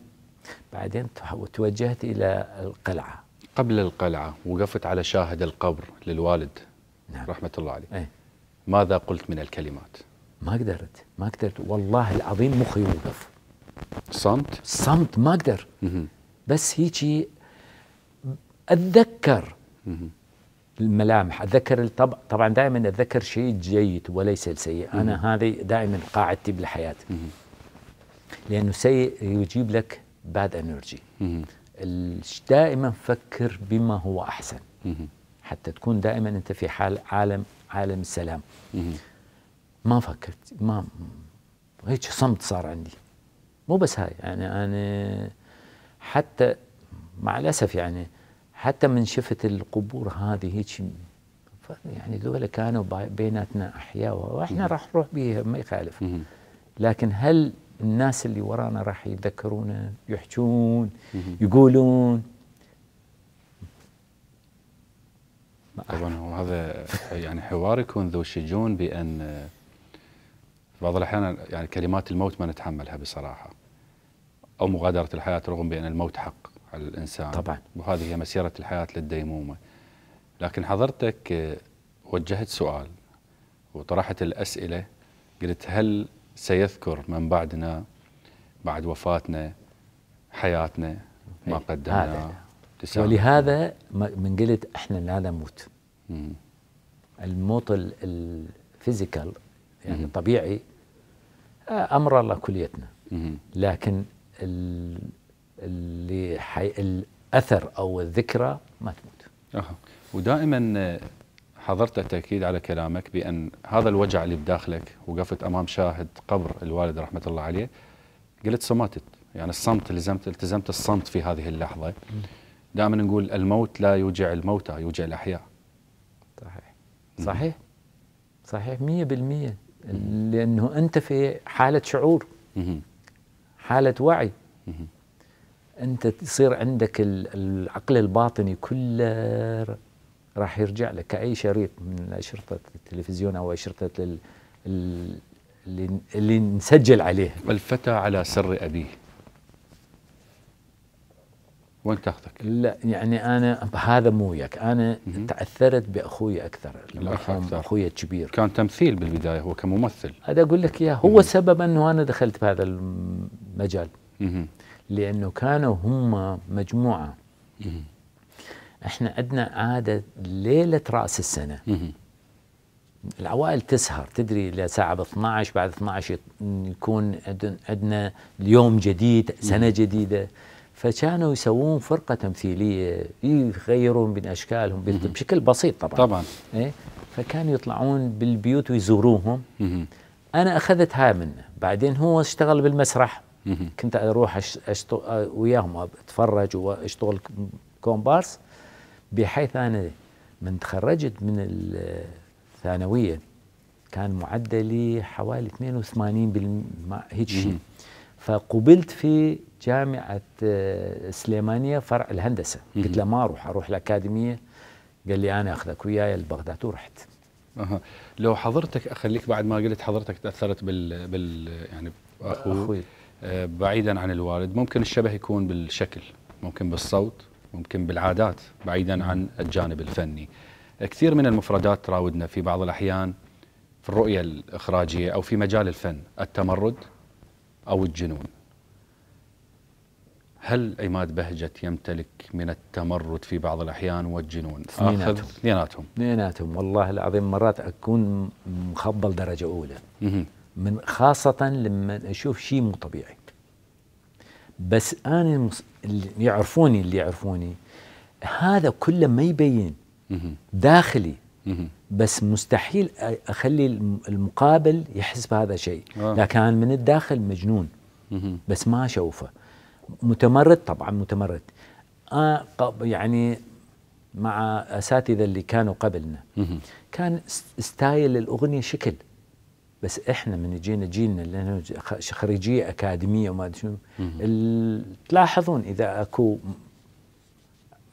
Speaker 1: بعدين توجهت الى القلعه قبل القلعه وقفت على شاهد القبر للوالد نعم. رحمه الله عليه ايه؟ ماذا قلت من الكلمات
Speaker 2: ما قدرت ما قدرت والله العظيم مخي وقف صمت صمت ما اقدر بس هيجي اتذكر الملامح اتذكر طبع طبعا دائما اتذكر شيء جيد وليس السيء انا هذه دائما قاعدتي بالحياه لانه سيء يجيب لك باد انرجي دائما فكر بما هو احسن حتى تكون دائما انت في حال عالم عالم السلام ما فكرت ما هيك صمت صار عندي مو بس هاي يعني انا حتى مع الاسف يعني حتى من شفت القبور هذه هيك يعني ذولا كانوا بيناتنا احياء واحنا راح نروح بيها ما يخالف لكن هل الناس اللي ورانا راح يتذكرونا يحجون يقولون
Speaker 1: طبعا هذا يعني حوار يكون ذو شجون بان بعض الاحيان يعني كلمات الموت ما نتحملها بصراحه او مغادره الحياه رغم بان الموت حق على الانسان طبعا وهذه هي مسيره الحياه للديمومه لكن حضرتك وجهت سؤال وطرحت الاسئله قلت هل سيذكر من بعدنا بعد وفاتنا حياتنا ما إيه، قدمنا ولهذا
Speaker 2: من قلت احنا لا نموت الموت الفيزيكال يعني طبيعي الطبيعي آه، امر الله كليتنا لكن
Speaker 1: اللي الاثر
Speaker 2: او الذكرى ما تموت
Speaker 1: ودائما آه، حضرت التأكيد على كلامك بأن هذا الوجع اللي بداخلك وقفت أمام شاهد قبر الوالد رحمة الله عليه قلت صمتت يعني الصمت لزمت التزمت الصمت في هذه اللحظة دائما نقول الموت لا يوجع الموتى يوجع الأحياء صحيح صحيح صحيح مية بالمية
Speaker 2: لأنه أنت في حالة شعور حالة وعي انت تصير عندك العقل الباطني كله راح يرجع لك كأي شريط من أشرطة التلفزيون أو أشرطة لل... اللي, اللي نسجل عليها الفتى على سر أبيه وين تاخذك؟ لا يعني انا هذا مو وياك، انا تاثرت باخوي اكثر المرحوم اخوي الكبير كان تمثيل بالبدايه هو كممثل هذا اقول لك اياه هو مم. سبب انه انا دخلت بهذا المجال مم. لانه كانوا هم مجموعه مم. احنا عندنا عاده ليله راس السنه العوائل تسهر تدري لساعة ب 12 بعد 12 يكون عندنا اليوم جديد سنة جديدة فكانوا يسوون فرقة تمثيلية يغيرون من أشكالهم بشكل بسيط طبعا طبعا إيه؟ فكانوا يطلعون بالبيوت ويزوروهم أنا أخذت هاي منه بعدين هو اشتغل بالمسرح كنت أروح أشتغل آه، وياهم أتفرج وأشتغل كومبارس بحيث أنا من تخرجت من الثانوية كان معدلي حوالي 82 هيك شيء فقبلت في جامعة آه، سليمانية فرع الهندسة قلت له ما أروح أروح الأكاديمية
Speaker 1: قال لي أنا أخذك وياي لبغداد ورحت أه. لو حضرتك أخليك بعد ما قلت حضرتك تأثرت بال, بال يعني أخوي أخوي. آه، بعيدا عن الوالد ممكن الشبه يكون بالشكل ممكن بالصوت ممكن بالعادات بعيدا عن الجانب الفني كثير من المفردات تراودنا في بعض الأحيان في الرؤية الإخراجية أو في مجال الفن التمرد أو الجنون هل عماد بهجت يمتلك من التمرد في بعض الأحيان والجنون اثنيناتهم اثنيناتهم والله العظيم مرات
Speaker 2: أكون
Speaker 1: مخبل درجة
Speaker 2: أولى من خاصة لما أشوف شيء مو طبيعي بس انا المص... اللي يعرفوني اللي يعرفوني هذا كله ما يبين داخلي بس مستحيل اخلي المقابل يحس بهذا الشيء آه. لكن انا من الداخل مجنون بس ما اشوفه متمرد طبعا متمرد آه يعني مع اساتذه اللي كانوا قبلنا كان ستايل الاغنيه شكل بس احنا من جينا جيلنا اللي خريجيه اكاديميه وما ادري شنو تلاحظون اذا اكو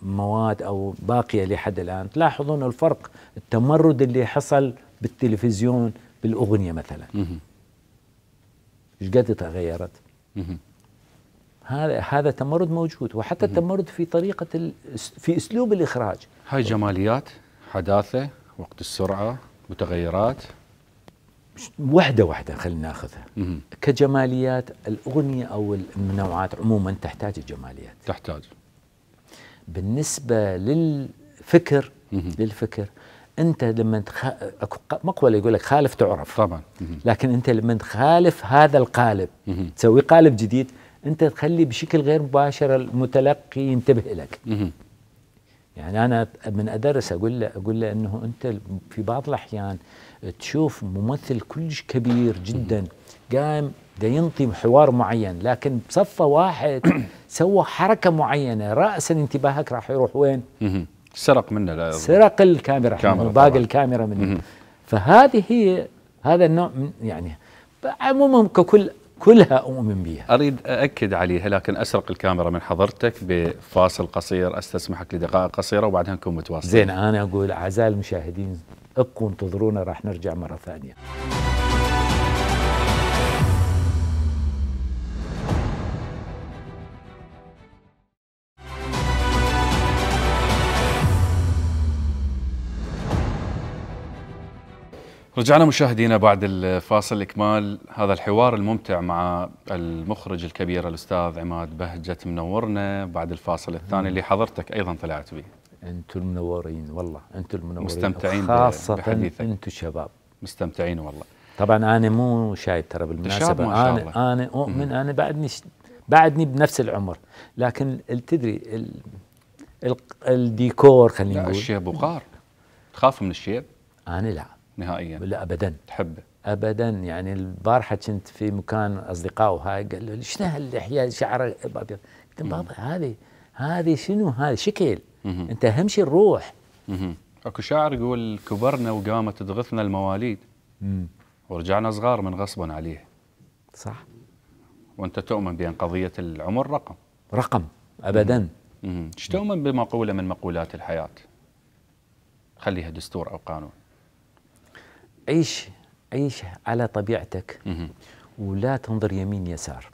Speaker 2: مواد او باقيه لحد الان تلاحظون الفرق التمرد اللي حصل بالتلفزيون بالاغنيه مثلا ايش قد تغيرت هذا هذا تمرد موجود وحتى التمرد في طريقه في اسلوب الاخراج
Speaker 1: هاي جماليات حداثه وقت السرعه متغيرات
Speaker 2: واحدة واحدة خلينا ناخذها كجماليات الأغنية أو المنوعات عموما تحتاج الجماليات تحتاج بالنسبة للفكر مم. للفكر أنت لما تخ... مقولة يقول لك خالف تعرف طبعا مم. لكن أنت لما تخالف هذا القالب مم. تسوي قالب جديد أنت تخلي بشكل غير مباشر المتلقي ينتبه لك مم. يعني انا من ادرس اقول له اقول له انه انت في بعض الاحيان تشوف ممثل كلش كبير جدا قام دا ينطي حوار معين لكن بصفه واحد سوى حركه معينه راسا انتباهك راح يروح وين؟
Speaker 1: سرق منه سرق
Speaker 2: الكاميرا يعني باقي الكاميرا منه فهذه هي هذا النوع من يعني عموما ككل كلها أؤمن بها
Speaker 1: أريد أؤكد عليها لكن أسرق الكاميرا من حضرتك بفاصل قصير أستسمحك لدقائق قصيرة وبعدها نكون متواصلين زين
Speaker 2: أنا أقول أعزائي المشاهدين ابقوا انتظرونا راح نرجع مرة ثانية
Speaker 1: رجعنا مشاهدينا بعد الفاصل إكمال هذا الحوار الممتع مع المخرج الكبير الأستاذ عماد بهجت منورنا بعد الفاصل الثاني اللي حضرتك أيضا طلعت به أنتم المنورين
Speaker 2: والله أنتم المنورين مستمتعين خاصة أنتم شباب
Speaker 1: مستمتعين والله
Speaker 2: طبعا أنا مو شايب ترى بالمناسبة شاء الله. أنا أنا أؤمن أنا بعدني بعدني بنفس العمر لكن تدري الديكور خلينا نقول الشيب وقار
Speaker 1: تخاف من الشيب؟ أنا لا نهائيا لا ابدا تحبه
Speaker 2: ابدا يعني البارحه كنت في مكان اصدقاء وهاي قال له شنو هاللحيه شعره ابيض قلت بابا هذه هذه شنو هذا شكل مم. انت اهم شيء الروح
Speaker 1: اكو شاعر يقول كبرنا وقامت تغثنا المواليد مم. ورجعنا صغار من غصب عليه صح وانت تؤمن بان قضيه العمر رقم رقم ابدا ايش تؤمن بمقوله من مقولات الحياه خليها دستور او قانون عيش عيش
Speaker 2: على طبيعتك ولا تنظر يمين يسار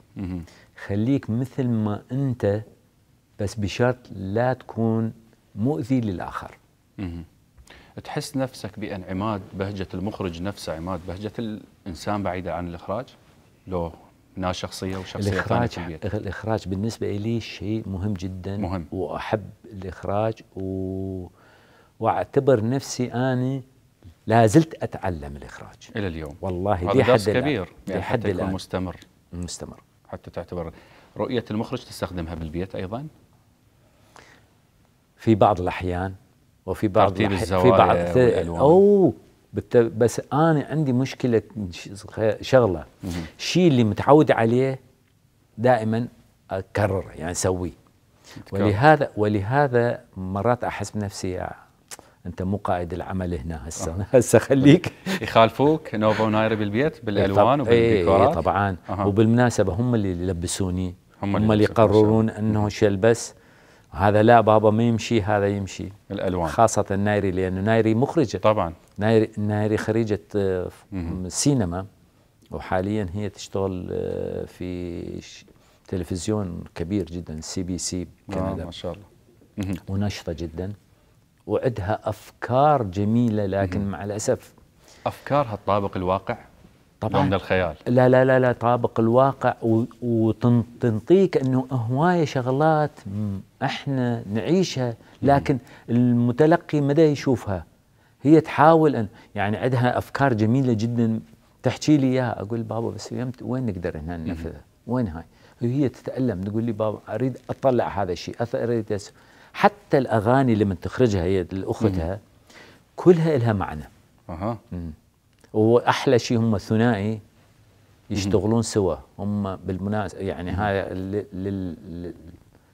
Speaker 2: خليك مثل ما انت بس بشرط لا تكون مؤذي للاخر
Speaker 1: تحس نفسك بان عماد بهجه المخرج نفسه عماد بهجه الانسان بعيده عن الاخراج لو نا شخصيه وشخصيه الاخراج الاخراج
Speaker 2: بالنسبه لي شيء مهم جدا مهم. واحب الاخراج و... واعتبر نفسي اني
Speaker 1: لا زلت اتعلم الاخراج الى اليوم والله هذا درس كبير يعني حتى يكون مستمر مستمر حتى تعتبر رؤيه المخرج تستخدمها بالبيت ايضا في بعض الاحيان
Speaker 2: وفي بعض ترتيب الزوايا في بعض والألوان. او بس انا عندي مشكله شغله الشيء اللي متعود عليه دائما اكرره يعني اسويه ولهذا ولهذا مرات احس بنفسي انت مو قائد العمل هنا
Speaker 1: هسه آه. هسه خليك يخالفوك نوفا ونايري بالبيت بالالوان إيه، إيه، وبالديكورات اي طبعا أه.
Speaker 2: وبالمناسبه هم اللي يلبسوني هم, هم اللي يقررون انه شو البس هذا لا بابا ما يمشي هذا يمشي الالوان خاصه نايري لانه نايري مخرجه طبعا نايري نايري خريجه آه، سينما وحاليا هي تشتغل آه، في تلفزيون كبير جدا سي بي سي كندا آه ما شاء الله ونشطه جدا وعدها افكار جميله لكن مم. مع الاسف
Speaker 1: افكارها تطابق الواقع طبعا من الخيال
Speaker 2: لا لا لا لا طابق الواقع وتنطيك انه هوايه شغلات احنا نعيشها لكن المتلقي مدى يشوفها هي تحاول ان يعني عندها افكار جميله جدا تحكي لي اياها اقول بابا بس وين نقدر هنا ننفذها؟ وين هاي؟ وهي تتالم تقول لي بابا اريد اطلع هذا الشيء اريد حتى الاغاني اللي من تخرجها هي لاختها كلها لها معنى اها واحلى شيء هم ثنائي يشتغلون سوا هم بالمناسبه يعني هذا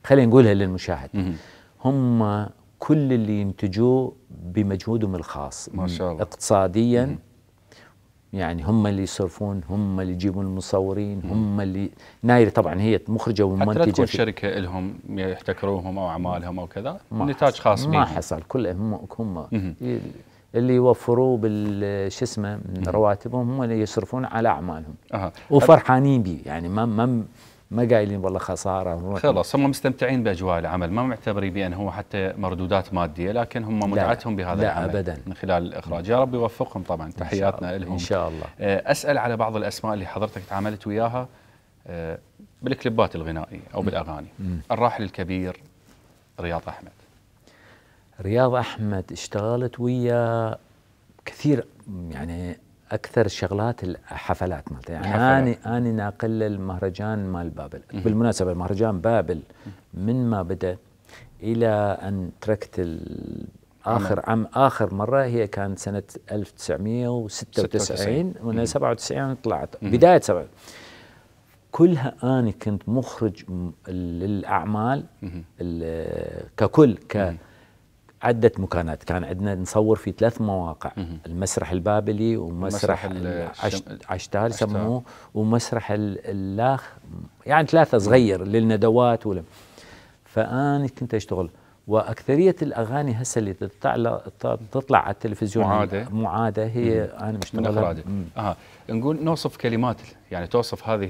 Speaker 2: خلينا نقولها للمشاهد هم كل اللي ينتجوه بمجهودهم الخاص ما شاء الله اقتصاديا يعني هم اللي يصرفون هم اللي يجيبون المصورين هم اللي نايري طبعا هي مخرجة ومنتجة حتى تكون
Speaker 1: شركة لهم يحتكروهم أو أعمالهم أو كذا نتاج خاص ما حصل كلهم هم,
Speaker 2: هم اللي يوفروه بالش اسمه من رواتبهم هم اللي يصرفون على اعمالهم أه. وفرحانين به يعني ما ما ما قايلين والله خساره
Speaker 1: خلاص هم مستمتعين باجواء العمل ما معتبرين بانه هو حتى مردودات ماديه لكن هم متعتهم بهذا لا العمل ابدا من خلال الاخراج يا رب يوفقهم طبعا تحياتنا لهم ان شاء الله آه، اسال على بعض الاسماء اللي حضرتك تعاملت وياها آه، بالكليبات الغنائيه او بالاغاني الراحل الكبير رياض احمد رياض احمد
Speaker 2: اشتغلت ويا كثير يعني اكثر الشغلات الحفلات مالته يعني اني يعني انا انا ناقل المهرجان مال بابل بالمناسبه مهرجان بابل من ما بدا الى ان تركت اخر عم اخر مره هي كانت سنه 1996 وانا 97 طلعت بدايه 97 كلها اني كنت مخرج للاعمال ككل ك عدة مكانات كان عندنا نصور في ثلاث مواقع مه. المسرح البابلي ومسرح عشتال سموه ومسرح اللاخ يعني ثلاثة صغير للندوات ولم فأنا كنت أشتغل واكثريه الاغاني هسه اللي تطلع تطلع على التلفزيون معاده معاده هي مم. انا مشتغلة من اخراجك
Speaker 1: اها نقول نوصف كلمات يعني توصف هذه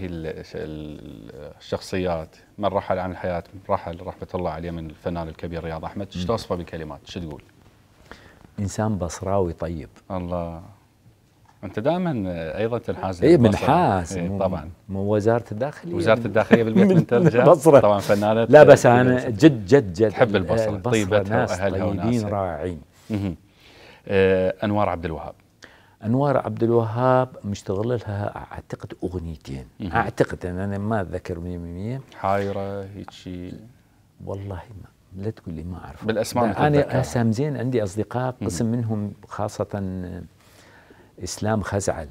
Speaker 1: الشخصيات من رحل عن الحياه رحل رحمه الله عليه من الفنان الكبير رياض احمد شو توصفه بالكلمات؟ شو تقول؟ انسان بصراوي طيب الله انت دائما آه، ايضا تنحاز اي منحاز
Speaker 2: إيه طبعا مو وزاره الداخليه وزاره الداخليه بالبيت من ترجع البصره طبعا فنانه لا بس انا جد جد جد تحب آه، البصره, البصرة طيبتها واهلها وناسها رائعين آه انوار عبد الوهاب انوار عبد الوهاب مشتغل لها اعتقد اغنيتين اعتقد انا ما اتذكر 100% حايره هيك شيء والله ما لا تقول لي ما اعرف بالاسماء انا اسام زين عندي اصدقاء قسم منهم خاصه آه، اسلام خزعل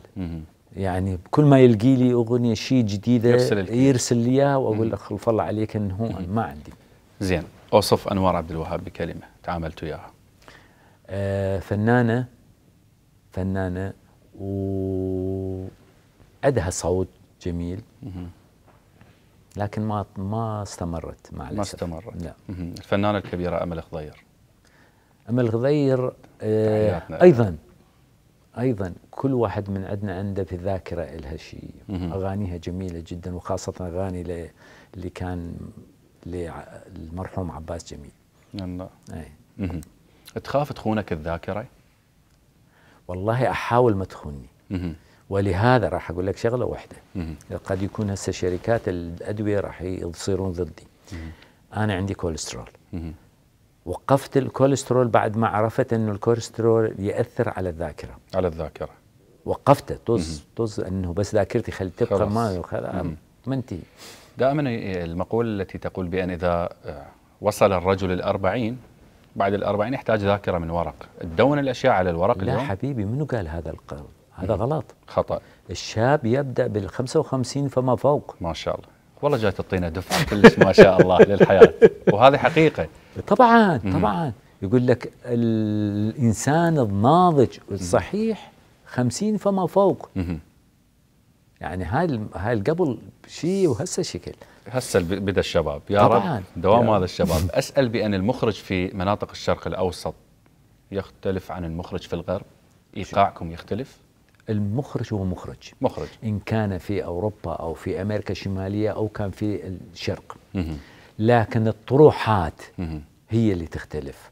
Speaker 2: يعني كل ما يلقي لي اغنيه شيء جديده يرسل, لي اياها واقول له خلف الله عليك انه هو ما عندي
Speaker 1: زين اوصف انوار عبد الوهاب بكلمه تعاملت وياها آه فنانه فنانه
Speaker 2: عندها صوت جميل لكن ما ما استمرت مع الاسف ما استمرت لا
Speaker 1: الفنانه الكبيره امل خضير
Speaker 2: امل خضير آه ايضا ايضا كل واحد من عندنا عنده في الذاكره لها شيء اغانيها جميله جدا وخاصه اغاني اللي كان للمرحوم عباس جميل الله اي تخاف تخونك الذاكره والله احاول ما تخوني ولهذا راح اقول لك شغله واحده قد يكون هسه شركات الادويه راح يصيرون ضدي انا عندي كوليسترول وقفت الكوليسترول بعد ما عرفت انه الكوليسترول ياثر على الذاكره على الذاكره وقفته طز طز انه بس ذاكرتي خل تبقى ما
Speaker 1: منتهي دائما المقولة التي تقول بأن إذا آه، وصل الرجل الأربعين بعد الأربعين يحتاج ذاكرة من ورق تدون الأشياء على الورق لا اليوم؟ حبيبي منو قال هذا القول هذا غلط خطأ
Speaker 2: الشاب يبدأ بال 55 فما فوق ما شاء الله
Speaker 1: والله جاي تعطينا دفعه كلش ما شاء الله للحياه وهذه حقيقه
Speaker 2: طبعا طبعا يقول لك الانسان الناضج الصحيح خمسين فما فوق يعني هاي هاي قبل شيء وهسه شكل
Speaker 1: هسه بدا الشباب يا رب دوام هذا الشباب اسال بان المخرج في مناطق الشرق الاوسط يختلف عن المخرج في الغرب ايقاعكم يختلف
Speaker 2: المخرج هو مخرج مخرج ان كان في اوروبا او في امريكا الشماليه او كان في الشرق لكن الطروحات هي اللي تختلف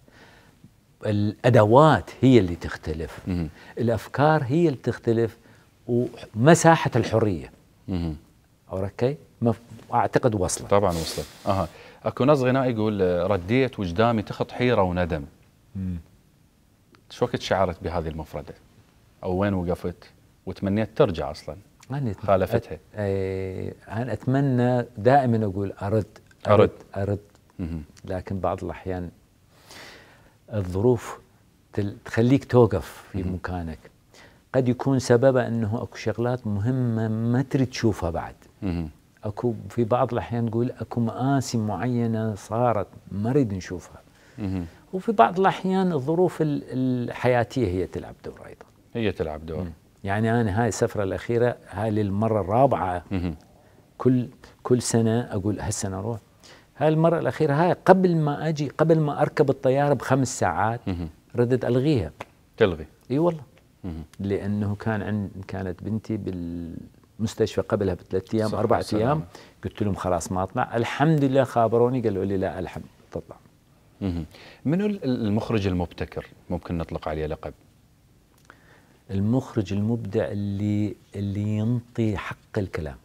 Speaker 2: الادوات هي اللي تختلف الافكار هي اللي تختلف ومساحه الحريه اوكي
Speaker 1: اعتقد وصلت طبعا وصلت اها اكو نص غنائي يقول رديت وجدامي تخط حيره وندم شو وقت شعرت بهذه المفرده او وين وقفت وتمنيت ترجع اصلا أنا خالفتها
Speaker 2: أي انا اتمنى دائما اقول ارد ارد ارد, أرد لكن بعض الاحيان الظروف تخليك توقف في مكانك قد يكون سببها انه اكو شغلات مهمه ما تريد تشوفها بعد اكو في بعض الاحيان نقول اكو مآسي معينه صارت ما نريد نشوفها وفي بعض الاحيان الظروف الحياتيه هي تلعب دور ايضا هي تلعب دور يعني انا هاي السفره الاخيره هاي للمره الرابعه مم. كل كل سنه اقول هالسنه اروح هاي المره الاخيره هاي قبل ما اجي قبل ما اركب الطياره بخمس ساعات ردت الغيها تلغي اي والله لانه كان عند كانت بنتي بالمستشفى قبلها بثلاث ايام اربع ايام قلت لهم خلاص ما اطلع الحمد لله خابروني قالوا لي لا الحمد تطلع منو المخرج المبتكر ممكن نطلق عليه لقب المخرج المبدع اللي اللي ينطي حق الكلام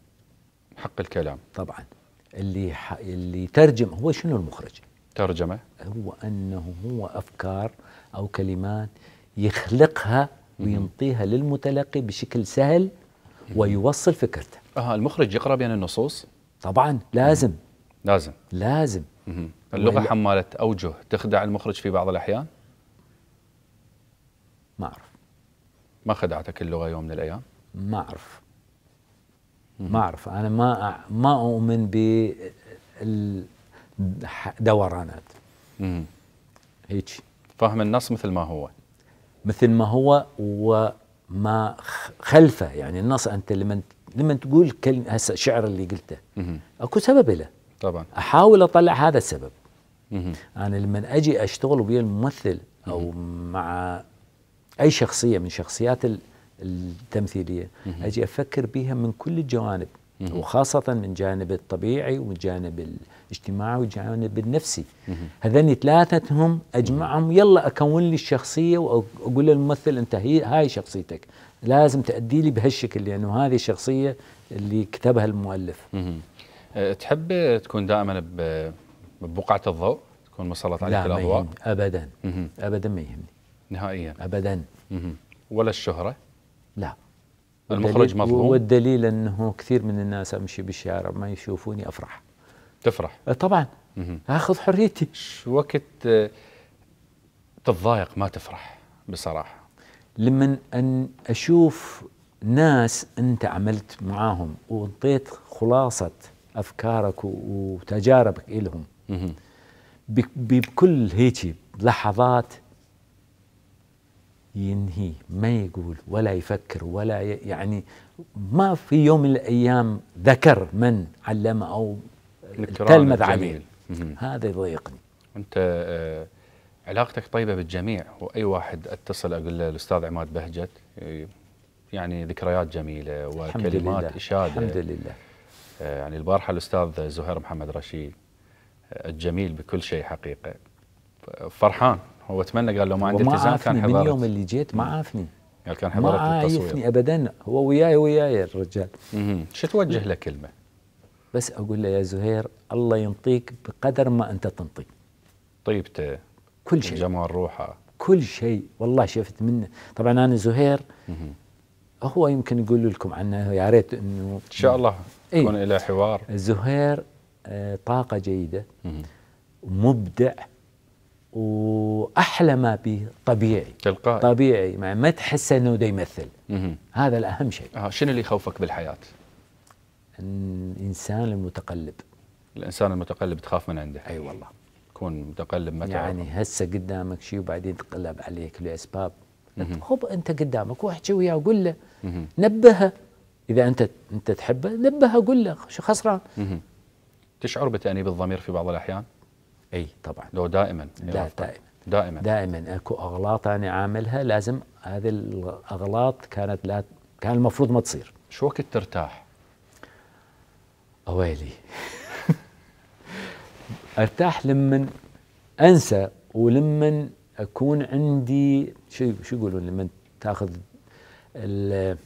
Speaker 2: حق الكلام طبعا اللي ح... اللي ترجم هو شنو المخرج؟ ترجمه هو انه هو افكار او كلمات يخلقها وينطيها للمتلقي بشكل سهل ويوصل فكرته.
Speaker 1: اه المخرج يقرا بين النصوص؟ طبعا لازم لازم لازم اللغه وال... حماله اوجه تخدع المخرج في بعض الاحيان؟ ما اعرف ما خدعتك اللغه يوم من الايام؟ ما اعرف
Speaker 2: ما اعرف انا ما ما اؤمن ب دورانات هيك فهم النص مثل ما هو مثل ما هو وما خلفه يعني النص انت لما لما تقول كلمه هسه الشعر اللي قلته مم. اكو سبب له طبعا احاول اطلع هذا السبب مم. انا لما اجي اشتغل ويا الممثل او مم. مع اي شخصيه من شخصيات التمثيليه اجي افكر بها من كل الجوانب وخاصة من جانب الطبيعي ومن جانب الاجتماعي والجانب النفسي هذني ثلاثتهم هم أجمعهم يلا أكون لي الشخصية وأقول للممثل أنت هي هاي شخصيتك لازم تأدي لي بهالشكل لأنه يعني هذه الشخصية اللي كتبها المؤلف
Speaker 1: أه، تحب تكون دائما ببقعة الضوء تكون مسلط عليك الأضواء لا أبدا أبدا ما يهمني نهائيا ابدا ولا الشهره لا المخرج مظلوم
Speaker 2: والدليل انه كثير من الناس امشي بالشارع ما يشوفوني افرح تفرح أه،
Speaker 1: طبعا اخذ حريتي وقت أه، تتضايق ما تفرح بصراحه
Speaker 2: لمن ان اشوف ناس انت عملت معاهم وانطيت خلاصه افكارك وتجاربك لهم بكل هيك لحظات ينهي ما يقول ولا يفكر ولا يعني ما في يوم من الايام ذكر من علم او تلمذ عليه
Speaker 1: هذا يضايقني انت آه، علاقتك طيبه بالجميع واي واحد اتصل اقول له الاستاذ عماد بهجت آه، يعني ذكريات جميله وكلمات الحمد اشاده الحمد لله آه، يعني البارحه الاستاذ زهير محمد رشيد الجميل بكل شيء حقيقه فرحان هو تمنى قال لو ما عندي التزام كان حضرت من يوم اللي جيت ما عافني قال كان حضرت ما عايفني
Speaker 2: ابدا هو وياي وياي الرجال شو توجه له كلمه؟ بس اقول له يا زهير الله ينطيك بقدر ما انت تنطي طيبته كل شيء جمال روحه كل شيء والله شفت منه طبعا انا زهير هو يمكن يقول لكم عنه يا ريت انه ان شاء الله إيه. يكون إيه؟ الى حوار زهير آه، طاقه جيده مبدع واحلى ما به طبيعي تلقائي طبيعي ما, ما تحس انه دا يمثل مه. هذا الاهم شيء آه شنو اللي يخوفك بالحياه؟ الانسان المتقلب الانسان
Speaker 1: المتقلب تخاف من عنده اي أيوة والله تكون متقلب متى يعني هسه قدامك شيء وبعدين تقلب
Speaker 2: عليك لاسباب خب انت قدامك واحكي وياه وقول له نبهه اذا انت انت تحبه نبهه قول له شو خسران
Speaker 1: تشعر بتانيب الضمير في بعض الاحيان؟ اي طبعا لو دائما لا دائما دائما دائما اكو اغلاط
Speaker 2: انا عاملها لازم هذه الاغلاط كانت لا كان المفروض ما تصير شو وقت ترتاح؟ اويلي ارتاح لمن انسى ولمن اكون عندي شو شو يقولون لمن تاخذ ال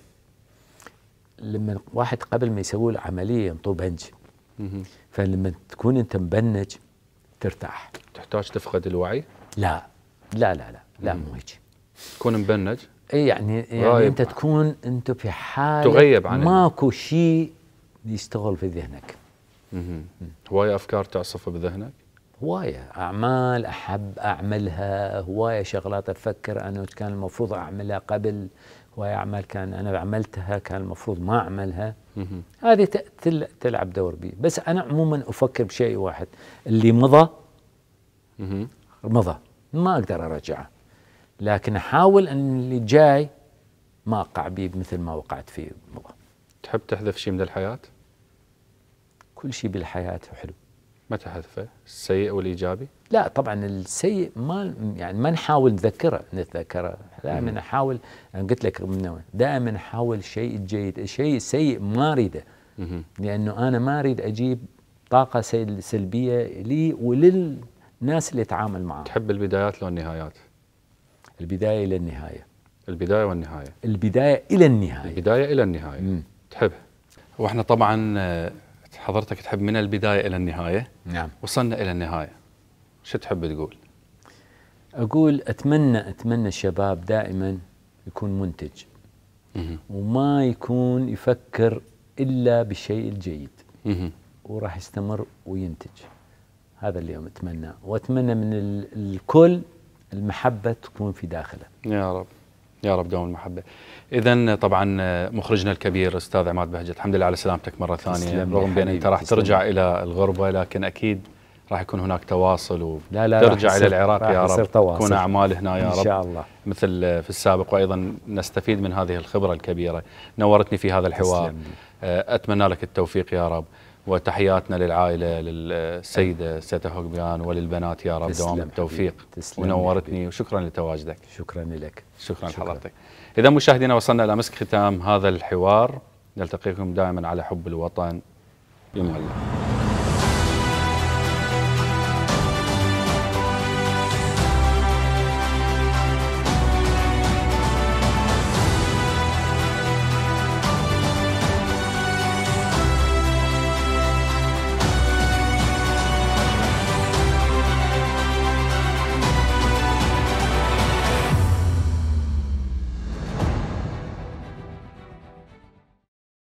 Speaker 2: لما واحد قبل ما يسوي العمليه ينطوه بنج فلما تكون انت
Speaker 1: مبنج ترتاح تحتاج تفقد الوعي؟ لا لا لا لا لا مو هيك تكون مبنج؟ إيه، يعني يعني انت
Speaker 2: تكون انت في حاله تغيب عن
Speaker 1: ماكو شيء يشتغل في ذهنك هواية افكار تعصف بذهنك؟
Speaker 2: هواية أعمال أحب أعملها هواية شغلات أفكر أنا كان المفروض أعملها قبل اعمال كان انا عملتها كان المفروض ما اعملها هذه تلعب دور بي بس انا عموما افكر بشيء واحد اللي مضى مضى ما اقدر ارجعه لكن احاول ان اللي جاي ما اقع به مثل ما وقعت فيه مضى تحب تحذف شيء من الحياه كل شيء بالحياه حلو متى حذفه؟ السيء والايجابي؟ لا طبعا السيء ما يعني ما نحاول نذكره نتذكره دائما نحاول انا قلت لك من دائما نحاول شيء جيد الشيء السيء ما اريده لانه انا ما اريد اجيب طاقه سلبيه لي وللناس اللي اتعامل معاهم تحب البدايات لو النهايات؟
Speaker 1: البدايه الى النهايه البدايه والنهايه البدايه الى النهايه البدايه الى النهايه مم. تحبها واحنا طبعا حضرتك تحب من البداية إلى النهاية نعم وصلنا إلى النهاية شو تحب تقول؟
Speaker 2: أقول أتمنى أتمنى الشباب دائما يكون منتج مه. وما يكون يفكر إلا بالشيء الجيد مه. وراح يستمر وينتج هذا اليوم أتمنى وأتمنى من الكل المحبة تكون في داخله
Speaker 1: يا رب يا رب دوم المحبه. اذا طبعا مخرجنا الكبير استاذ عماد بهجت الحمد لله على سلامتك مره ثانيه رغم بان انت راح ترجع الى الغربه لكن اكيد راح يكون هناك تواصل وترجع الى العراق يا رب تكون اعمال هنا يا رب ان شاء الله مثل في السابق وايضا نستفيد من هذه الخبره الكبيره نورتني في هذا الحوار اتمنى لك التوفيق يا رب وتحياتنا للعائله للسيده ستة هوكبيان وللبنات يا رب دوام التوفيق ونورتني وشكرا لتواجدك شكرا لك شكرا, شكرا. لحضرتك اذا مشاهدينا وصلنا الى مسك ختام هذا الحوار نلتقيكم دائما على حب الوطن يوم الله